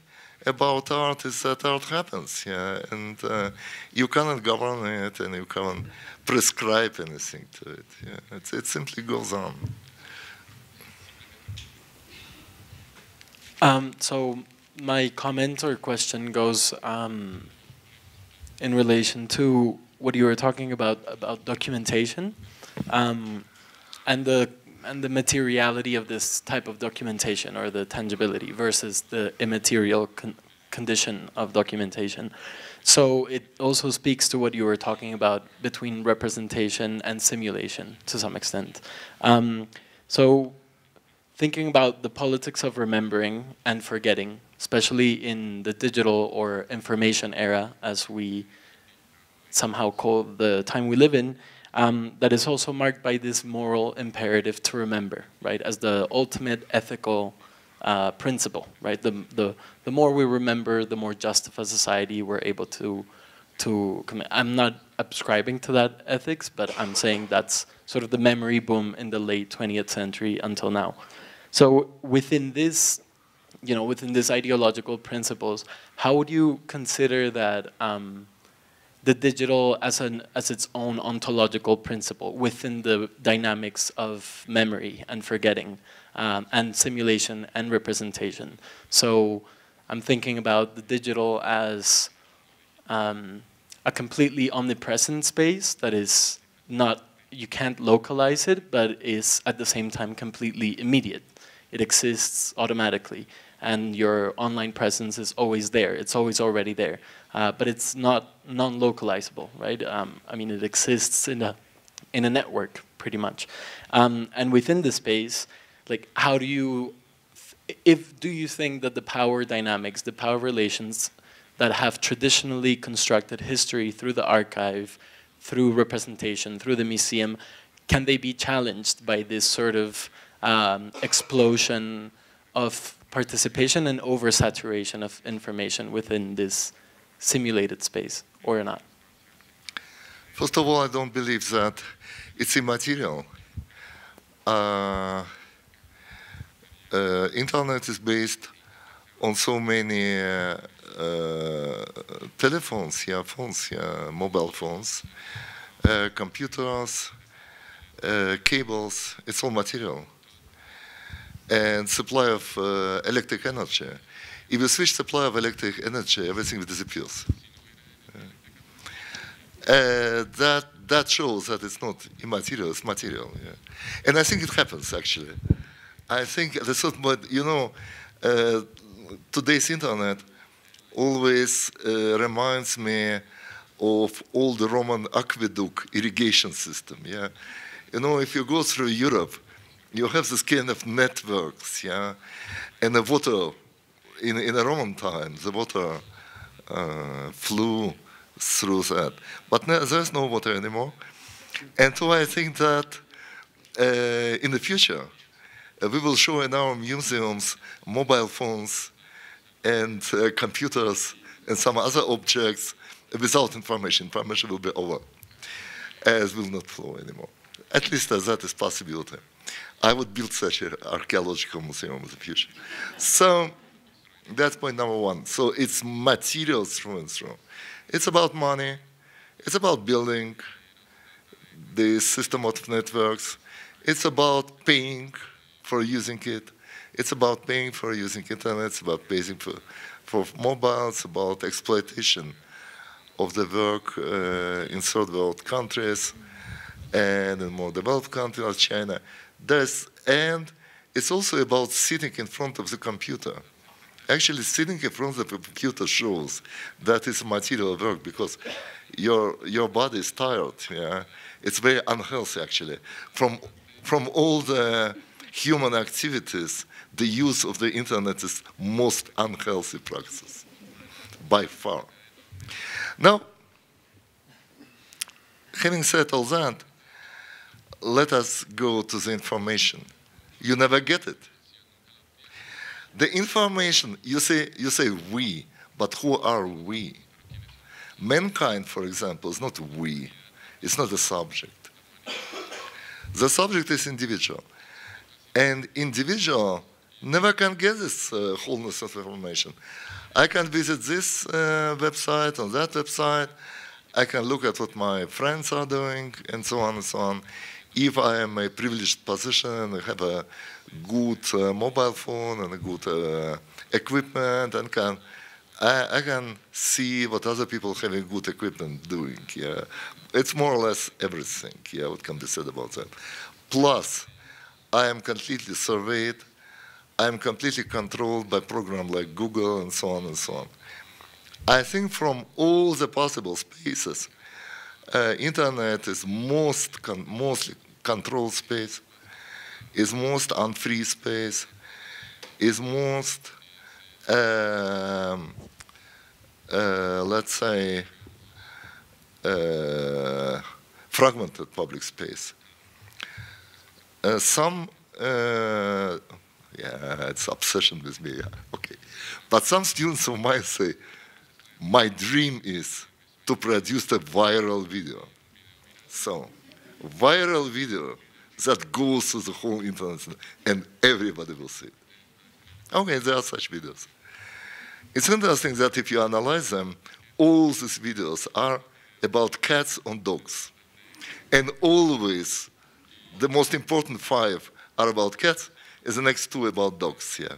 about art is that art happens, yeah, and uh, you cannot govern it and you can't prescribe anything to it. Yeah, it, it simply goes on. Um, so my comment or question goes um, in relation to what you were talking about about documentation um, and the and the materiality of this type of documentation or the tangibility versus the immaterial con condition of documentation. So it also speaks to what you were talking about between representation and simulation to some extent. Um, so thinking about the politics of remembering and forgetting, especially in the digital or information era as we somehow call the time we live in, um, that is also marked by this moral imperative to remember, right, as the ultimate ethical uh, principle, right? The, the, the more we remember, the more just of a society we're able to, to commit. I'm not subscribing to that ethics, but I'm saying that's sort of the memory boom in the late 20th century until now. So within this, you know, within these ideological principles, how would you consider that um, the digital as, an, as its own ontological principle within the dynamics of memory and forgetting um, and simulation and representation. So I'm thinking about the digital as um, a completely omnipresent space that is not, you can't localize it, but is at the same time completely immediate. It exists automatically and your online presence is always there. It's always already there. Uh, but it's not non-localizable, right? Um, I mean, it exists in a, in a network, pretty much. Um, and within the space, like, how do you, if do you think that the power dynamics, the power relations that have traditionally constructed history through the archive, through representation, through the museum, can they be challenged by this sort of um, explosion of participation and oversaturation of information within this simulated space, or not? First of all, I don't believe that it's immaterial. Uh, uh, internet is based on so many uh, uh, telephones, yeah, phones, yeah, mobile phones, uh, computers, uh, cables. It's all material and supply of uh, electric energy. If you switch supply of electric energy, everything disappears. Uh, that that shows that it's not immaterial; it's material. Yeah. And I think it happens actually. I think at a certain point, you know, uh, today's internet always uh, reminds me of old Roman aqueduct irrigation system. Yeah, you know, if you go through Europe, you have this kind of networks, yeah, and the water in in the Roman times, the water uh, flew through that, but there's no water anymore, and so I think that uh, in the future uh, we will show in our museums mobile phones and uh, computers and some other objects without information. Information will be over, as will not flow anymore. At least that is possibility. I would build such an archaeological museum in the future. So that's point number one. So it's materials through and through. It's about money. It's about building the system of networks. It's about paying for using it. It's about paying for using internet. It's about paying for, for mobiles. It's about exploitation of the work uh, in third world countries and in more developed countries like China and it's also about sitting in front of the computer. Actually, sitting in front of the computer shows that it's material work because your, your body is tired. Yeah? It's very unhealthy, actually. From, from all the human activities, the use of the internet is most unhealthy practice, by far. Now, having said all that, let us go to the information. You never get it. The information, you say, you say we, but who are we? Mankind, for example, is not we. It's not a subject. The subject is individual. And individual never can get this uh, wholeness of information. I can visit this uh, website on that website. I can look at what my friends are doing and so on and so on if I am a privileged position and have a good uh, mobile phone and good uh, equipment and can I, I, can see what other people having good equipment doing. Yeah, it's more or less everything. Yeah, what can be said about that. Plus, I am completely surveyed. I am completely controlled by programs like Google and so on and so on. I think from all the possible spaces, uh, internet is most con mostly control space, is most unfree space, is most, um, uh, let's say, uh, fragmented public space. Uh, some, uh, yeah, it's obsession with me, yeah, okay. But some students of mine say, my dream is to produce a viral video. So viral video that goes to the whole internet and everybody will see it. Okay, there are such videos. It's interesting that if you analyze them, all these videos are about cats and dogs. And always, the most important five are about cats, and the next two about dogs, yeah.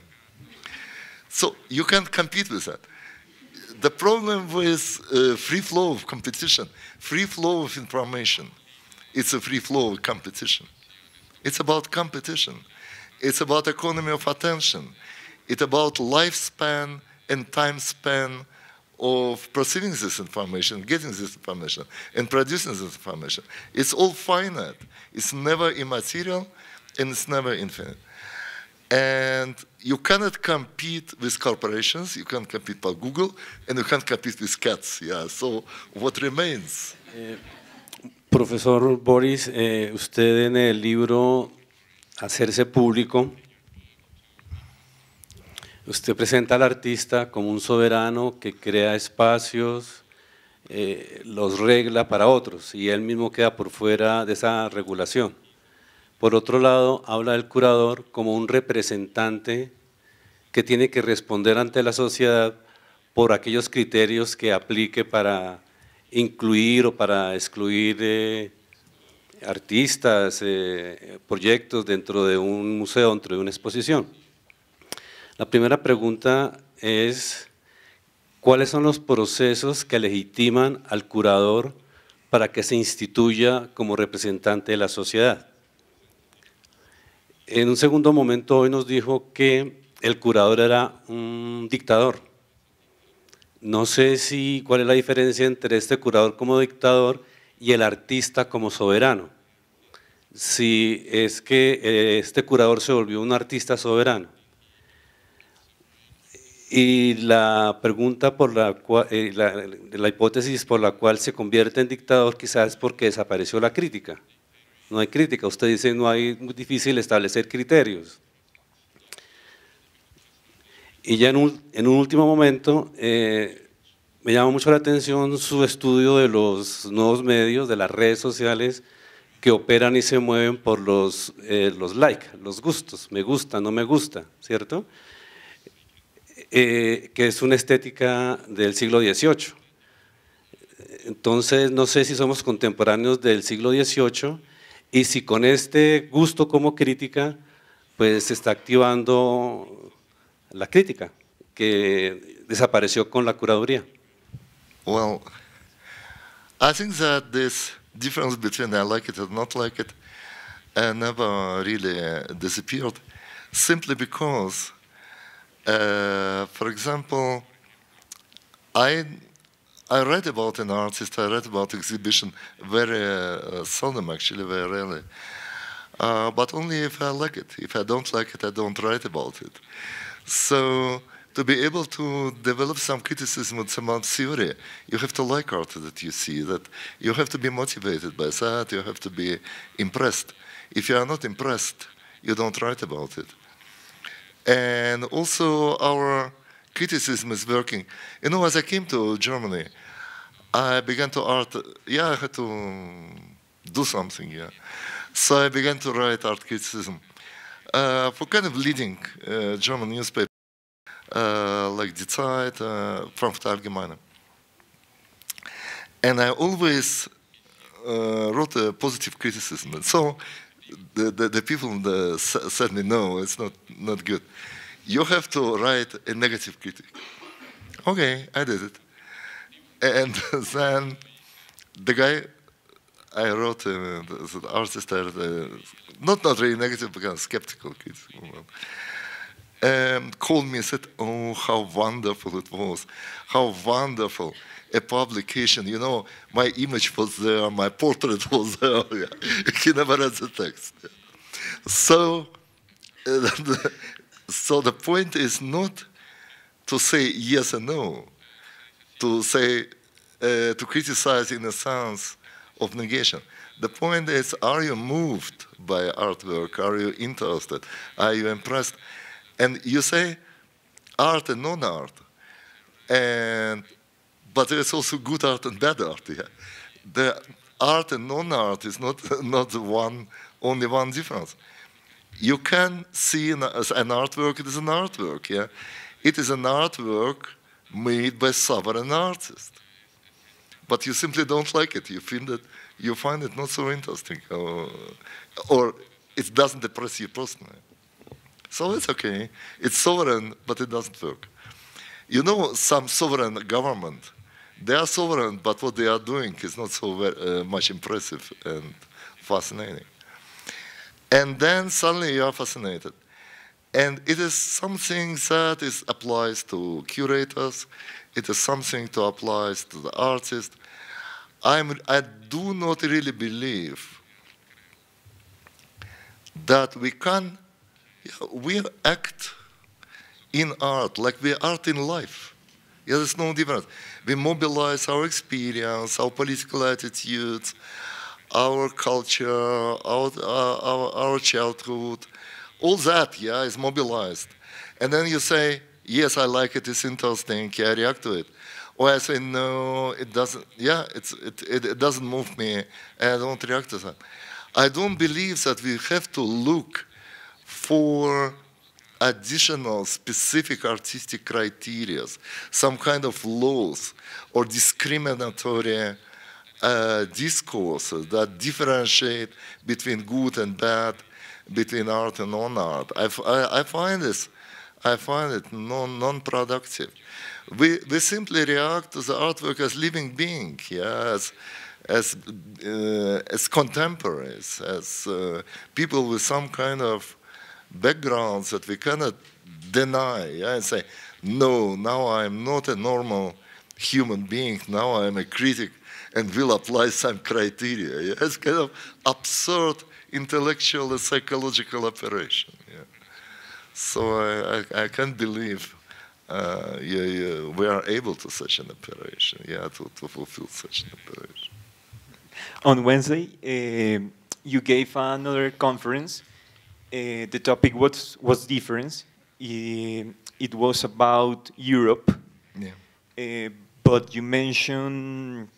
So you can't compete with that. The problem with uh, free flow of competition, free flow of information, it's a free flow of competition. It's about competition. It's about economy of attention. It's about lifespan and time span of perceiving this information, getting this information, and producing this information. It's all finite. It's never immaterial, and it's never infinite. And you cannot compete with corporations. You can't compete with Google, and you can't compete with cats. Yeah. So what remains? Uh, Profesor Boris, eh, usted en el libro Hacerse Público, usted presenta al artista como un soberano que crea espacios, eh, los regla para otros y él mismo queda por fuera de esa regulación. Por otro lado, habla del curador como un representante que tiene que responder ante la sociedad por aquellos criterios que aplique para incluir o para excluir eh, artistas, eh, proyectos dentro de un museo, dentro de una exposición. La primera pregunta es, ¿cuáles son los procesos que legitiman al curador para que se instituya como representante de la sociedad? En un segundo momento hoy nos dijo que el curador era un dictador, no sé si cuál es la diferencia entre este curador como dictador y el artista como soberano. Si es que eh, este curador se volvió un artista soberano. Y la pregunta por eh, la, hipótesis por la cual se convierte en dictador quizás es porque desapareció la crítica. No hay crítica, usted dice no hay muy difícil establecer criterios. Y ya en un, último momento, eh, me llama mucho la atención su estudio de los nuevos medios, de las redes sociales que operan y se mueven por los, eh, los likes, los gustos, me gusta, no me gusta, ¿cierto? Eh, que es una estética del siglo XVIII. Entonces, no sé si somos contemporáneos del siglo XVIII y si con este gusto como crítica, pues se está activando la crítica, que desapareció con la curaduría. Well, I think that this difference between I like it and not like it uh, never really uh, disappeared, simply because, uh, for example, I I read about an artist, I read about exhibition very uh, seldom, actually, very rarely. Uh, but only if I like it. If I don't like it, I don't write about it. So to be able to develop some criticism of some theory, you have to like art that you see, that you have to be motivated by that, you have to be impressed. If you are not impressed, you don't write about it. And also our criticism is working. You know, as I came to Germany, I began to art, yeah, I had to do something, yeah. So I began to write art criticism. Uh, for kind of leading uh, German newspaper uh, like Die Zeit, uh, Frankfurter Allgemeine. And I always wrote a positive criticism. And so the, the, the people the, said me, no, it's not, not good. You have to write a negative critic. Okay, I did it. And then the guy I wrote him uh, that uh, not not really negative, but kind of skeptical kids, um, called me and said, "Oh, how wonderful it was! How wonderful a publication! You know, my image was there, my portrait was there. he never read the text. So, uh, so the point is not to say yes and no, to say uh, to criticize in a sense." of negation. The point is, are you moved by artwork? Are you interested? Are you impressed? And you say art and non-art. And but there's also good art and bad art. Yeah? The art and non-art is not not the one only one difference. You can see an, as an artwork. It is an artwork. Yeah, it is an artwork made by sovereign artists but you simply don't like it. You find it, you find it not so interesting, or, or it doesn't depress you personally. So it's okay. It's sovereign, but it doesn't work. You know, some sovereign government, they are sovereign, but what they are doing is not so very, uh, much impressive and fascinating. And then suddenly you are fascinated. And it is something that is applies to curators, it is something to apply to the artist. I'm, I do not really believe that we can, we act in art like we act in life. Yeah, there's no difference. We mobilize our experience, our political attitudes, our culture, our, uh, our, our, childhood. All that, yeah, is mobilized. And then you say, yes, I like it, it's interesting, I react to it. Or oh, I say, no, it doesn't, yeah, it's, it, it, it doesn't move me, I don't react to that. I don't believe that we have to look for additional specific artistic criteria, some kind of laws or discriminatory uh, discourses that differentiate between good and bad, between art and non-art. I, I, I find this I find it non, non-productive. We, we simply react to the artwork as living being, yeah, as, as, uh, as contemporaries, as uh, people with some kind of backgrounds that we cannot deny yeah, and say, no, now I'm not a normal human being, now I'm a critic and will apply some criteria. Yeah? It's kind of absurd intellectual and psychological operation. So I, I, I can't believe uh, yeah, yeah, we are able to such an operation, yeah, to, to fulfill such an operation. On Wednesday, uh, you gave another conference. Uh, the topic was, was difference. Uh, it, was about Europe. Yeah. Uh, but you mentioned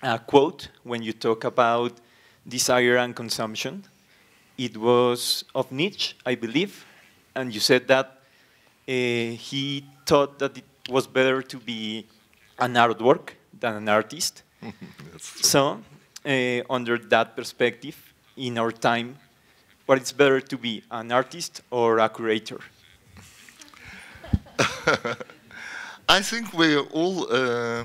a quote when you talk about desire and consumption. It was of Nietzsche, I believe and you said that uh, he thought that it was better to be an artwork than an artist. so, uh, under that perspective, in our time, what is better to be an artist or a curator? I think we all, uh,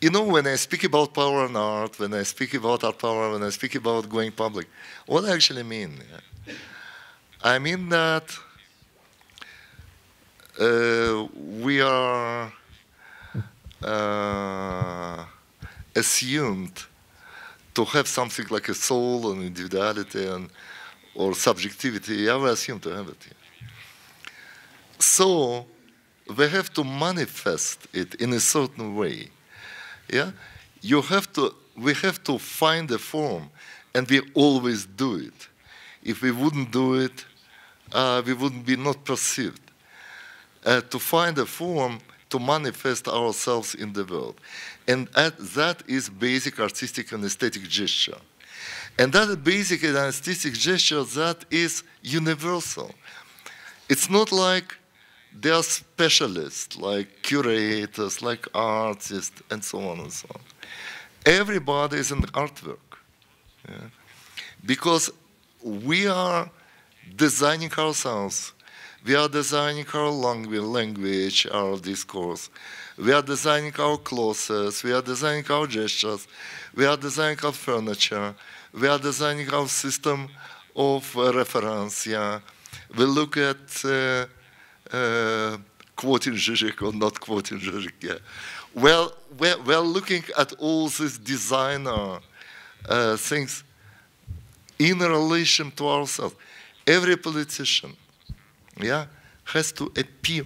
you know, when I speak about power and art, when I speak about art power, when I speak about going public, what I actually mean uh, I mean that uh, we are uh, assumed to have something like a soul and individuality and or subjectivity. We are assumed to have it. So we have to manifest it in a certain way. Yeah, you have to. We have to find a form, and we always do it. If we wouldn't do it, uh, we would be not perceived. Uh, to find a form to manifest ourselves in the world. And that is basic artistic and aesthetic gesture. And that basic and artistic gesture that is universal. It's not like they are specialists, like curators, like artists, and so on and so on. Everybody is an artwork. Yeah? Because we are designing ourselves. We are designing our language, our discourse. We are designing our clothes. We are designing our gestures. We are designing our furniture. We are designing our system of reference. Yeah. We look at uh, uh, quoting Zizek or not quoting Zizek. Yeah. Well, we're, we're, looking at all these designer uh, things in relation to ourselves. Every politician yeah, has to appear.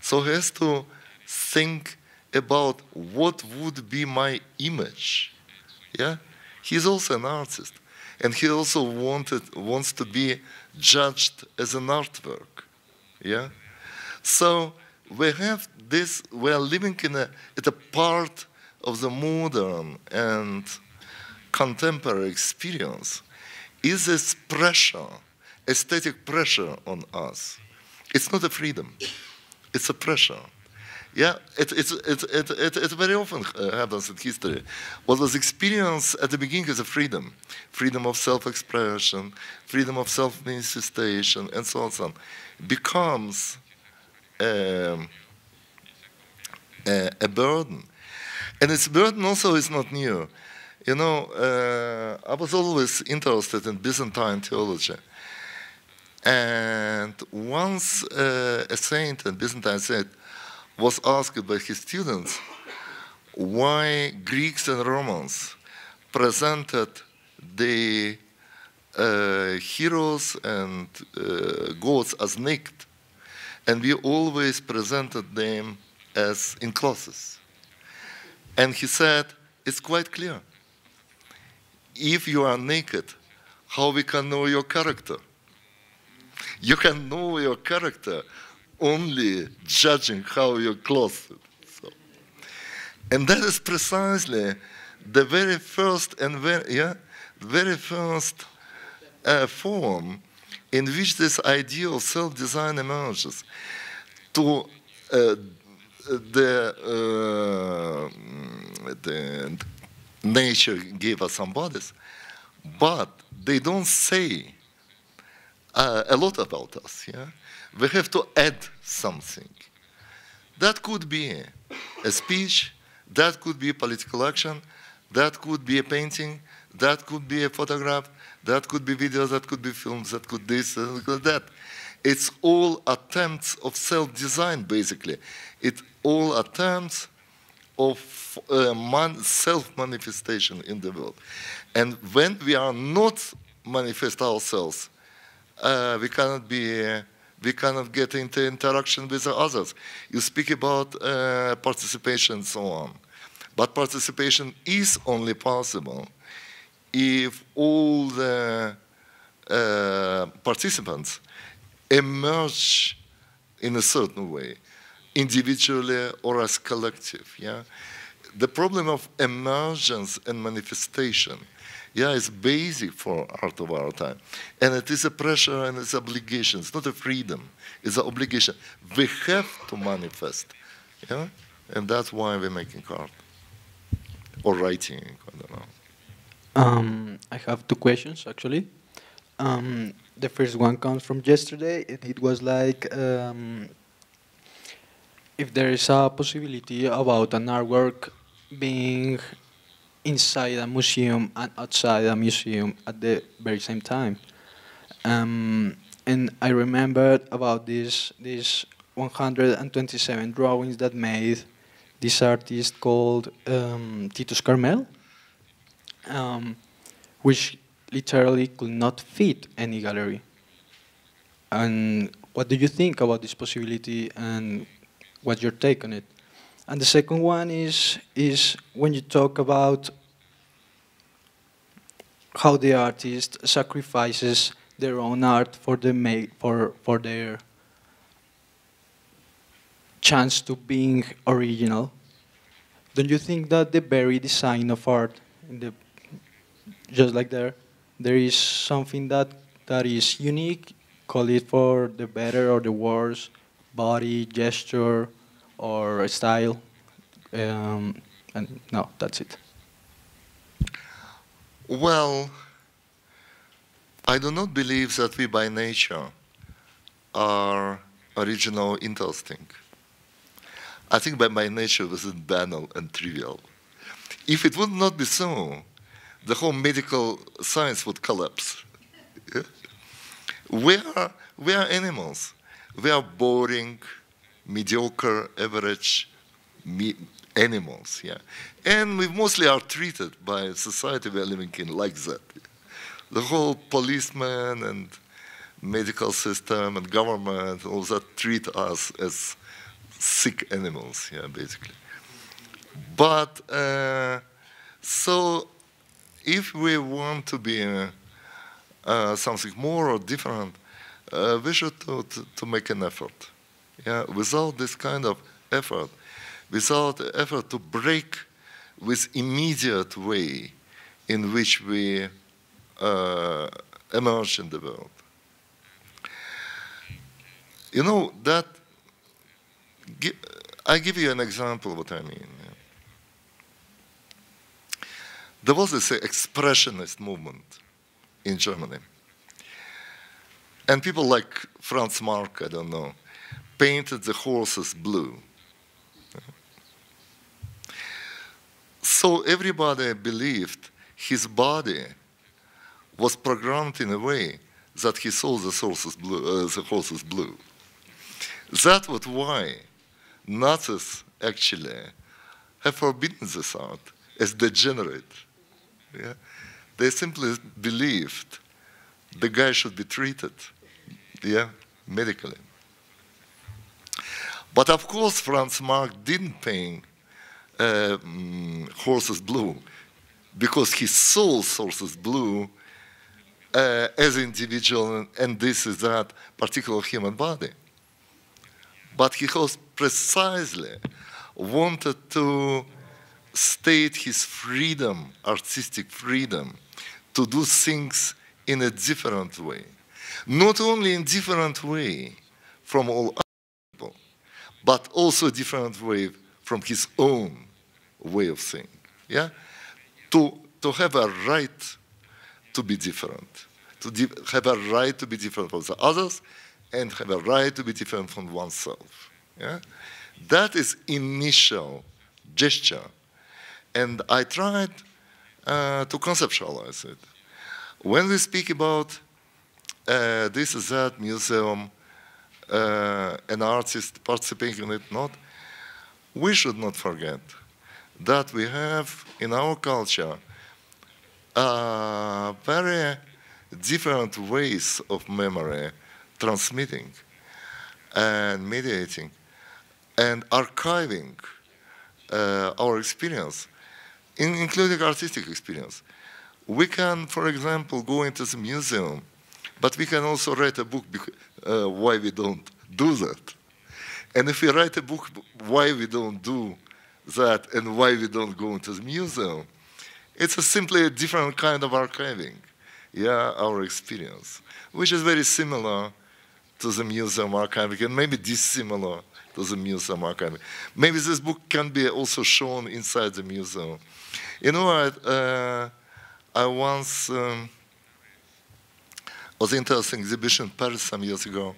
So he has to think about what would be my image. Yeah? He's also an artist. And he also wanted, wants to be judged as an artwork. Yeah? So we have this, we are living in a, at a part of the modern and contemporary experience is this pressure, aesthetic pressure on us. It's not a freedom, it's a pressure. Yeah, it, it, it, it, it, it very often uh, happens in history. What was experienced at the beginning is a freedom freedom of self expression, freedom of self manifestation, and so on and so on. Becomes um, a, a burden. And its burden also is not new. You know, uh, I was always interested in Byzantine theology. And once uh, a saint, a Byzantine saint, was asked by his students why Greeks and Romans presented the uh, heroes and uh, gods as naked, and we always presented them as in clothes. And he said, it's quite clear if you are naked, how we can know your character? You can know your character only judging how you're clothed. So. And that is precisely the very first and very, yeah, very first uh, form in which this idea of self-design emerges. To uh, the, uh, the nature gave us some bodies, but they don't say uh, a lot about us. Yeah, we have to add something. That could be a speech, that could be political action, that could be a painting, that could be a photograph, that could be videos, that could be films, that could this, uh, that. It's all attempts of self-design, basically. It's all attempts of uh, self-manifestation in the world. And when we are not manifest ourselves, uh, we cannot be, uh, we cannot get into interaction with others. You speak about uh, participation and so on. But participation is only possible if all the uh, participants emerge in a certain way individually or as collective. Yeah? The problem of emergence and manifestation yeah, is basic for art of our time. And it is a pressure and it's obligation. It's not a freedom. It's an obligation. We have to manifest. Yeah? And that's why we're making art. Or writing, I don't know. Um, I have two questions, actually. Um, the first one comes from yesterday, and it was like... Um, if there is a possibility about an artwork being inside a museum and outside a museum at the very same time. Um, and I remembered about this these 127 drawings that made this artist called um, Titus Carmel, um, which literally could not fit any gallery. And what do you think about this possibility and what's your take on it? And the second one is is when you talk about how the artist sacrifices their own art for the for for their chance to being original. Don't you think that the very design of art, the, just like there, there is something that that is unique, call it for the better or the worse, body, gesture, or style. Um, and no, that's it. Well, I do not believe that we by nature are original interesting. I think by my nature this is banal and trivial. If it would not be so, the whole medical science would collapse. we, are, we are animals. We are boring mediocre, average animals. Yeah, and we mostly are treated by society we are living in like that. The whole policeman and medical system and government, all that treat us as sick animals, yeah, basically. But uh, so if we want to be uh, uh, something more or different, uh, we should to, to, to make an effort. Yeah? Without this kind of effort, without effort to break with immediate way in which we uh, emerge in the world. You know, that, I give you an example of what I mean. There was this expressionist movement in Germany. And people like Franz Marc, I don't know, painted the horses blue. So everybody believed his body was programmed in a way that he saw the, sources blue, uh, the horses blue. That was why Nazis actually have forbidden this art as degenerate. Yeah? They simply believed the guy should be treated yeah, medically. But of course, Franz Marc didn't paint uh, mm, horses blue because he saw horses blue uh, as individual, and this is that particular human body. But he has precisely wanted to state his freedom, artistic freedom, to do things in a different way. Not only in different way from all but also a different way from his own way of thinking. Yeah? To, to have a right to be different, to di have a right to be different from the others, and have a right to be different from oneself. Yeah? That is initial gesture. And I tried uh, to conceptualize it. When we speak about uh, this, that museum, uh, an artist participating in it not, we should not forget that we have in our culture uh, very different ways of memory transmitting and mediating and archiving uh, our experience, in, including artistic experience. We can, for example, go into the museum but we can also write a book uh, why we don't do that. And if we write a book why we don't do that and why we don't go into the museum, it's a simply a different kind of archiving, yeah, our experience, which is very similar to the museum archiving and maybe dissimilar to the museum archiving. Maybe this book can be also shown inside the museum. You know, I, uh, I once. Um, was interesting exhibition in Paris some years ago,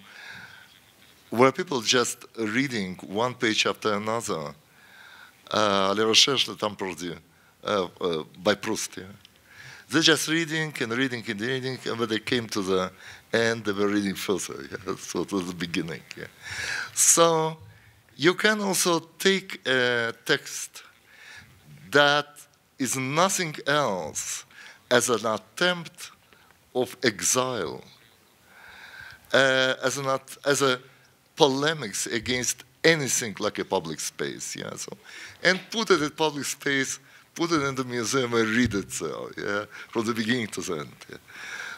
where people just reading one page after another, uh, Les Recherches de Temps Perdu, uh, uh, by Proust. Yeah? They're just reading and reading and reading, and when they came to the end, they were reading further. Yeah? So it was the beginning. Yeah? So you can also take a text that is nothing else as an attempt of exile uh, as, an, as a polemics against anything like a public space. Yeah, so, and put it in public space, put it in the museum and read it so, yeah, from the beginning to the end. Yeah.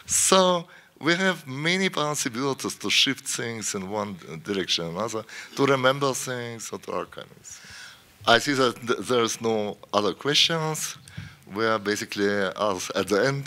So we have many possibilities to shift things in one direction or another, to remember things or to archive things. I see that th there's no other questions. We are basically uh, at the end.